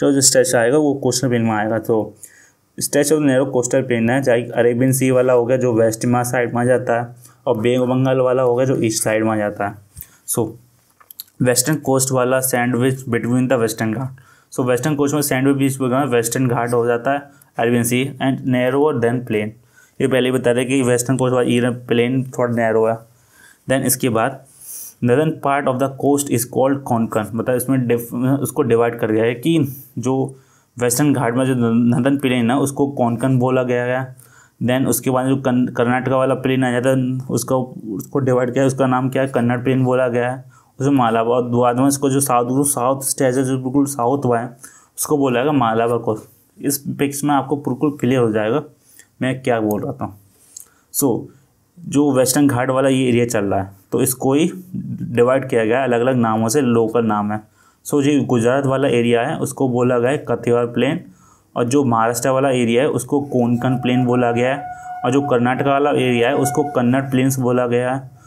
तो जो स्ट्रेच आएगा वो कोस्टल प्लेन में आएगा तो stretch of narrow coastal plain है चाहे अरेबियन सी वाला हो गया जो वेस्ट मा साइड में जाता है और बेंग बंगाल वाला हो गया जो ईस्ट साइड में जाता है सो वेस्टर्न कोस्ट वाला sandwich between the western Ghat so western coast में सैंडविच बीच वेस्टर्न घाट हो जाता है Arabian sea and narrow then plain ये पहले ही बता दें कि वेस्टर्न कोस्ट वाला ईरन प्लेन थोड़ा नैरो है देन इसके बाद northern part of the coast is called Konkan मतलब इसमें उसको डिवाइड कर गया है कि जो वेस्टर्न घाट में जो नदन प्लेन है उसको कॉन्कन बोला गया है देन उसके बाद जो कर्नाटका वाला प्लेन आ जाता है उसका उसको डिवाइड किया उसका नाम क्या है कन्नड़ प्लेन बोला गया है उसमें मालाबार बाद में इसको जो साउथ साउथ स्टेज है जो बिल्कुल साउथ हुआ है उसको बोला गया मालाबार कोस्ट इस पिक्स में आपको बिल्कुल क्लियर हो जाएगा मैं क्या बोल रहा था सो so, जो वेस्टर्न घाट वाला ये एरिया चल रहा है तो इसको ही डिवाइड किया गया अलग अलग नामों से लोकल नाम है सो जो गुजरात वाला एरिया है उसको बोला गया है कथिवार प्लेन और जो महाराष्ट्र वाला एरिया है उसको कोनकन प्लेन बोला गया है और जो कर्नाटक वाला एरिया है उसको कन्नड़ प्लेन्स बोला गया है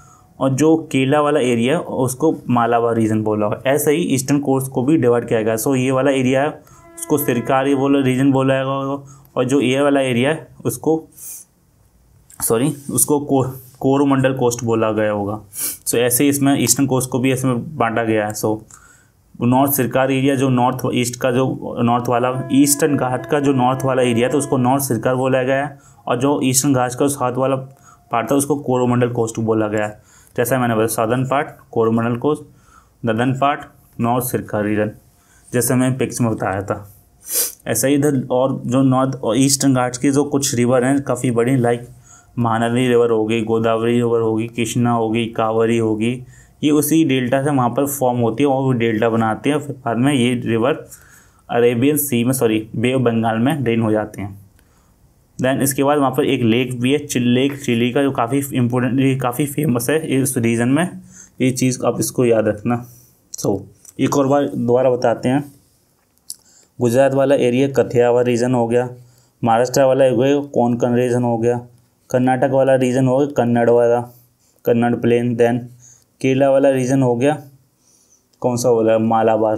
और जो केला वाला एरिया है उसको मालाबार रीजन बोला गया ऐसे ही ईस्टर्न कोर्स को भी डिवाइड किया गया सो ये वाला एरिया है उसको सिरकारी बोला रीजन बोला गया और जो ये वाला एरिया है उसको सॉरी उसको को, कोरोमंडल कोस्ट बोला गया होगा सो ऐसे इसमें ईस्टर्न कोस्ट को भी इसमें बांटा गया है सो नॉर्थ सिरकार एरिया जो नॉर्थ ईस्ट का जो नॉर्थ वाला ईस्टर्न घाट का जो नॉर्थ वाला एरिया था तो उसको नॉर्थ सिरकार बोला गया है और जो ईस्टर्न घाट का साउथ वाला पार्ट था उसको कोरोमंडल कोस्ट बोला गया है जैसा मैंने बताया साधन पार्ट कोरोमंडल कोस्ट ददन पार्ट नॉर्थ सिरकार रीजन जैसे मैं पिक्स में बताया था ऐसा ही इधर और जो नॉर्थ और ईस्टर्न घाट के जो कुछ रिवर हैं काफ़ी बड़ी लाइक महानदी रिवर होगी गोदावरी रिवर होगी कृष्णा होगी कावरी होगी ये उसी डेल्टा से वहाँ पर फॉर्म होती है और वो डेल्टा बनाते हैं फिर बाद में ये रिवर अरेबियन सी में सॉरी बे ऑफ बंगाल में ड्रेन हो जाते हैं देन इसके बाद वहाँ पर एक लेक भी है चिल लेक चिली का जो काफ़ी इम्पोर्टेंट काफ़ी फेमस है इस रीजन में ये चीज़ आप इसको याद रखना सो so, एक और बार दोबारा बताते हैं गुजरात वाला एरिया कथियावा रीजन हो गया महाराष्ट्र वाला कौन कन रीजन हो गया कर्नाटक वाला रीजन हो गया कन्नड़ वाला कन्नड़ प्लेन देन केरला वाला रीजन हो गया कौन सा बोला मालाबार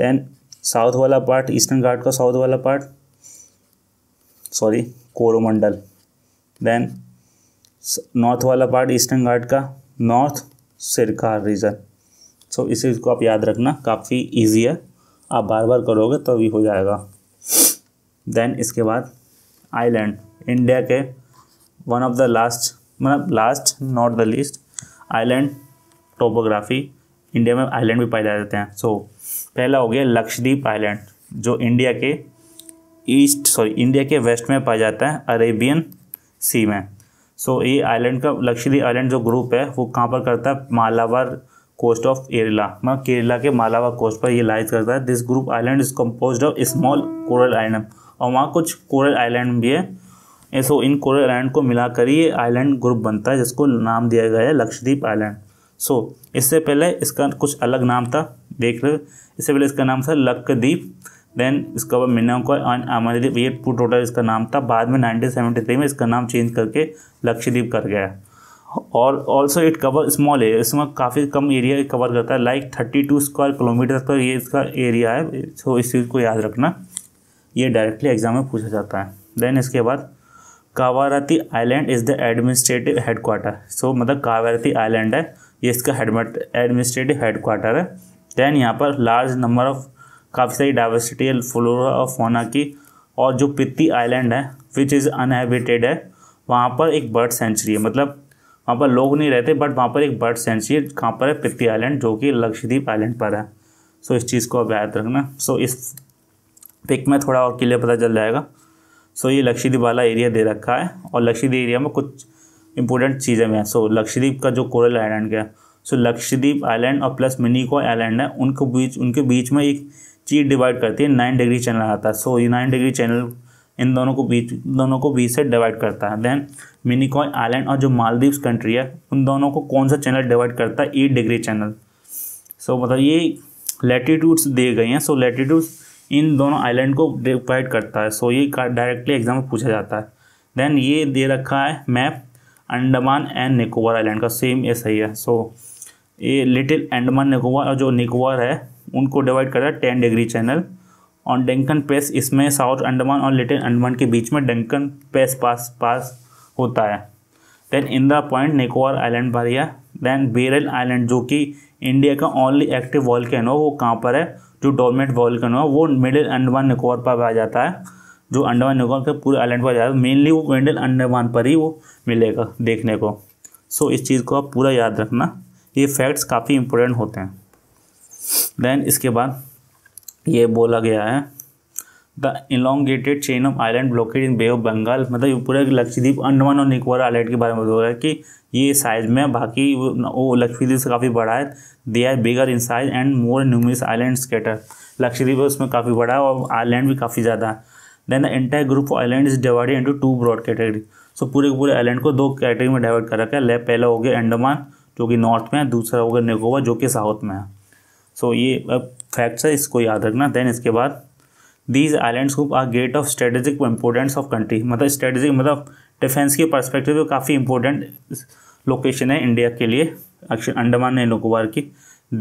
देन साउथ वाला पार्ट ईस्टर्न घाट का साउथ वाला part sorry Coromandel then north वाला पार्ट ईस्टर्न घाट का north Circar region so so, इसे इसको आप याद रखना काफ़ी इजी है आप बार बार करोगे तभी तो हो जाएगा देन इसके बाद आइलैंड इंडिया के वन ऑफ द लास्ट मतलब last not the least island topography India में आइलैंड भी पाए जाते हैं सो so, पहला हो गया लक्षद्वीप आइलैंड जो इंडिया के ईस्ट सॉरी इंडिया के वेस्ट में पाया जाता है अरेबियन सी में सो so, ये आइलैंड का लक्षद्वीप आइलैंड जो ग्रुप है वो कहाँ पर करता है मालावार कोस्ट ऑफ केरला मतलब केरला के मालावार कोस्ट पर ये लाइज करता है this group island is compose of small coral island और वहाँ कुछ कोरल आइलैंड भी है सो इन कोरल आइलैंड को मिलाकर ये आइलैंड ग्रुप बनता है जिसको नाम दिया गया है लक्षद्वीप आइलैंड सो so, इससे पहले इसका कुछ अलग नाम था देख रहे इससे पहले इसका नाम था लक्षद्वीप देन इसका बाद मिनाम को अमरद्वीप ये टोटल इसका नाम था बाद में थ्री में इसका नाम चेंज करके लक्षद्वीप कर गया और also it cover small area इसमें काफ़ी कम एरिया कवर करता है like thirty two square kilometre तक ये इसका एरिया है सो इस चीज़ को याद रखना ये डायरेक्टली एग्जाम में पूछा जाता है देन इसके बाद Kavaratti island is the administrative headquarter so मतलब कावाराती आइलैंड है ये इसका एडमिनिस्ट्रेटिव हेडक्वाटर है देन यहाँ पर लार्ज नंबर ऑफ काफ़ी सारी डाइवर्सिटी फ्लोरा और फोना की और जो पित्ती आइलैंड है विच इज़ अनहेबिटेड है वहाँ पर एक बर्ड सेंचुरी है मतलब वहाँ पर लोग नहीं रहते बट वहाँ पर एक बर्ड सेंचुरी कहाँ पर है पित्ती आइलैंड जो कि लक्षद्वीप आइलैंड पर है सो so, इस चीज़ को अब याद रखना सो so, इस पिक में थोड़ा और क्लियर पता चल जाएगा सो ये लक्षद्वीप वाला एरिया दे रखा है और लक्षद्वीप एरिया में कुछ इंपॉर्टेंट चीज़ें भी हैं सो लक्षद्वीप का जो कोरल आइलैंड का सो लक्षद्वीप आइलैंड और प्लस मिनीको आइलैंड है उनको बीच उनके बीच में एक चीज डिवाइड करती है नाइन डिग्री चैनल आता है सो ये नाइन डिग्री चैनल इन दोनों को बीच दोनों को बीच से डिवाइड करता है देन मिनीकॉय आइलैंड और जो मालदीव्स कंट्री है उन दोनों को कौन सा चैनल डिवाइड करता है eight degree channel so so, मतलब ये लेटीट्यूड्स दिए गए हैं सो लेटीट्यूड्स इन दोनों आइलैंड को डिवाइड करता है सो ये डायरेक्टली एग्जाम में पूछा जाता है देन ये दे रखा है map Andaman and Nicobar island का सेम ये सही है सो ये लिटिल अंडमान निकोबार और जो निकोबार है उनको डिवाइड करता है टेन डिग्री चैनल और डेंकन पेस इसमें साउथ अंडमान और लिटिल अंडमान के बीच में डेंकन पेस पास पास होता है then Indira point Nicobar island भरिया देन बेरल आइलैंड जो कि इंडिया का ओनली एक्टिव वॉल्केनो वो कहाँ पर है जो डोमेट वॉल्केनो है वो मिडिल अंडमान निकोबार पर आ जाता है जो अंडमान निकोबार के पूरे आइलैंड पर आ जाता है मेनली वो मिडिल अंडमान पर ही वो मिलेगा देखने को सो so, इस चीज़ को आप पूरा याद रखना ये फैक्ट्स काफ़ी इंपॉर्टेंट होते हैं देन इसके बाद ये बोला गया है the elongated chain of island located in bay of Bengal मतलब पूरा लक्षद्वीप अंडमान और निकोबार आइलैंड के बारे में बोल रहा है कि ये साइज में बाकी वो लक्षद्वीप से काफ़ी बड़ा है they are bigger in size and more numerous island scattered Lakshadweep उसमें काफ़ी बड़ा है और आइलैंड भी काफ़ी ज़्यादा है then the entire group of island is divided into two broad category so पूरे पूरे आइलैंड को दो कैटेगरी में डाइवर्ट कर रखा है पहला हो गया अंडमान जो कि नॉर्थ में है दूसरा हो गया निकोबार जो कि साउथ में है सो so, ये फैक्ट्स है इसको याद रखना देन इसके बाद these island group are great of strategic importance of country मतलब स्ट्रेटेजिक मतलब डिफेंस के परस्पेक्टिव तो काफ़ी इंपॉर्टेंट लोकेशन है इंडिया के लिए अंडमान ने लोकोबार की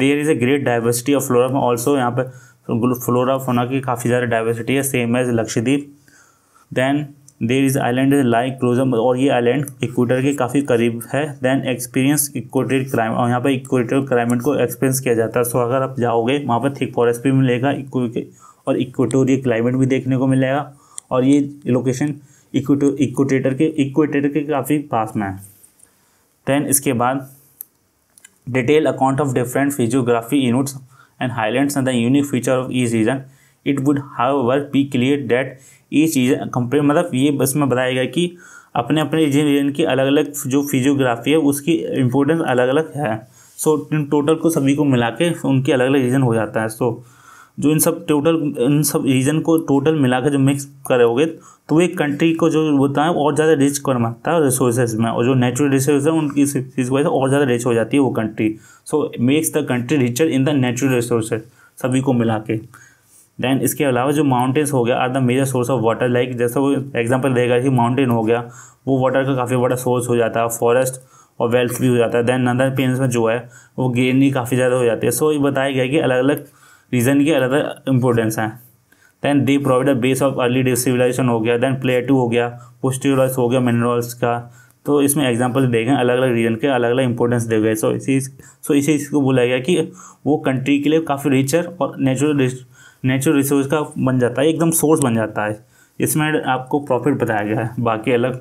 there is a great diversity of flora also यहाँ पर फ्लोरा फोना की काफ़ी ज़्यादा डाइवर्सिटी है same as Lakshadweep then there is island is like क्लोजम और ये आइलैंड इक्वेटर के काफ़ी करीब है दैन एक्सपीरियंस इक्वेटर क्राइम और यहाँ पर इक्वेटर क्लाइमेट को एक्सपीरियंस किया जाता है सो अगर आप जाओगे वहाँ पर थिक फॉरेस्ट भी मिलेगा और इक्वेटोरियल क्लाइमेट भी देखने को मिलेगा और ये लोकेशन इक्वेटो इक्वेटेटर के इक्वेटेटर के काफ़ी पास में है देन इसके बाद detail account of different physiography units and highland the unique feature of each region it would how work be clear that each region compare मतलब ये बस में बताया गया कि अपने अपने रीजन की अलग अलग जो फिजियोग्राफी है उसकी इम्पोर्टेंस अलग अलग है सो so, टोटल को सभी को मिला के उनके अलग अलग रीजन हो जाता है सो so, जो इन सब टोटल इन सब रीजन को टोटल के जो मिक्स करोगे तो वो एक कंट्री को जो होता है और ज़्यादा रिच कर मांगता है रिसोर्सेज में और जो नेचुरल रिसोर्स है उनकी चीज़ की वजह से और ज़्यादा रिच हो जाती है वो country so makes the country richer in the natural resources सभी को मिला के दैन इसके अलावा जो माउंटेन्स हो गया are the major source of water like जैसा वो एग्जाम्पल देगा कि माउंटेन हो गया वो वाटर का काफ़ी बड़ा सोर्स हो जाता है फॉरेस्ट और वेल्थ भी हो जाता है दैन नंदन पेन्स में जो है वो गेन भी काफ़ी ज़्यादा हो जाती है सो ये बताया गया कि अलग अलग रीज़न के अलग इंपॉर्टेंस हैं then they provide a base of early day civilization हो गया देन प्लेटू हो गया पोस्टिवलाइज हो गया मिनरल्स का तो इसमें एग्जाम्पल देखें अलग अलग रीजन के अलग अलग इंपॉर्टेंस दे गए सो इसी सो इसी चीज़ को बोला गया कि वो कंट्री के लिए काफ़ी रिचर और नेचुरल नेचुरल रिसोर्स का बन जाता है एकदम सोर्स बन जाता है इसमें आपको प्रॉफिट बताया गया है बाकी अलग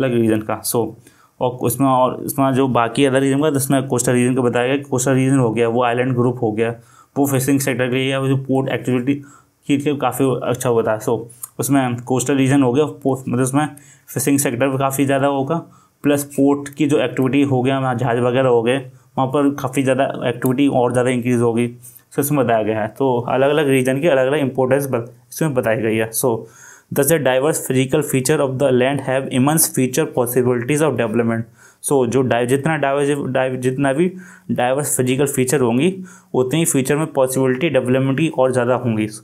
अलग रीजन का सो और उसमें और इसमें जो बाकी अदर रीजन का जिसमें कोस्टल रीजन का बताया गया कोस्टल रीजन हो गया वो आइलैंड ग्रुप हो गया वो फिशिंग सेक्टर के लिए या जो पोर्ट एक्टिविटी के लिए काफ़ी अच्छा होता है सो उसमें कोस्टल रीजन हो गया पोर्ट मतलब उसमें फिशिंग सेक्टर भी काफ़ी ज़्यादा होगा प्लस पोर्ट की जो एक्टिविटी हो गया वहाँ जहाज़ वगैरह हो गए वहाँ पर काफ़ी ज़्यादा एक्टिविटी और ज़्यादा इंक्रीज़ होगी सो इसमें बताया गया है तो अलग अलग रीजन की अलग अलग इंपॉर्टेंस इसमें बताई गई है so thus the diverse physical feature of the land have immense feature possibilities of development so so, जो डाइव जितना डाइव डाइव जितना भी डाइवर्स फिजिकल फीचर होंगी उतनी ही फ्यूचर में पॉसिबिलिटी डेवलपमेंट की और ज़्यादा होंगी सो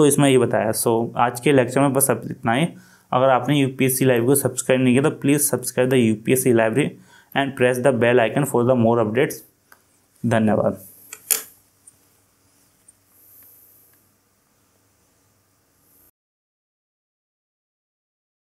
so, इसमें ये बताया सो so, आज के लेक्चर में बस अब इतना ही अगर आपने U P S C library को सब्सक्राइब नहीं किया तो please subscribe the U P S C library and press the bell icon for the more updates धन्यवाद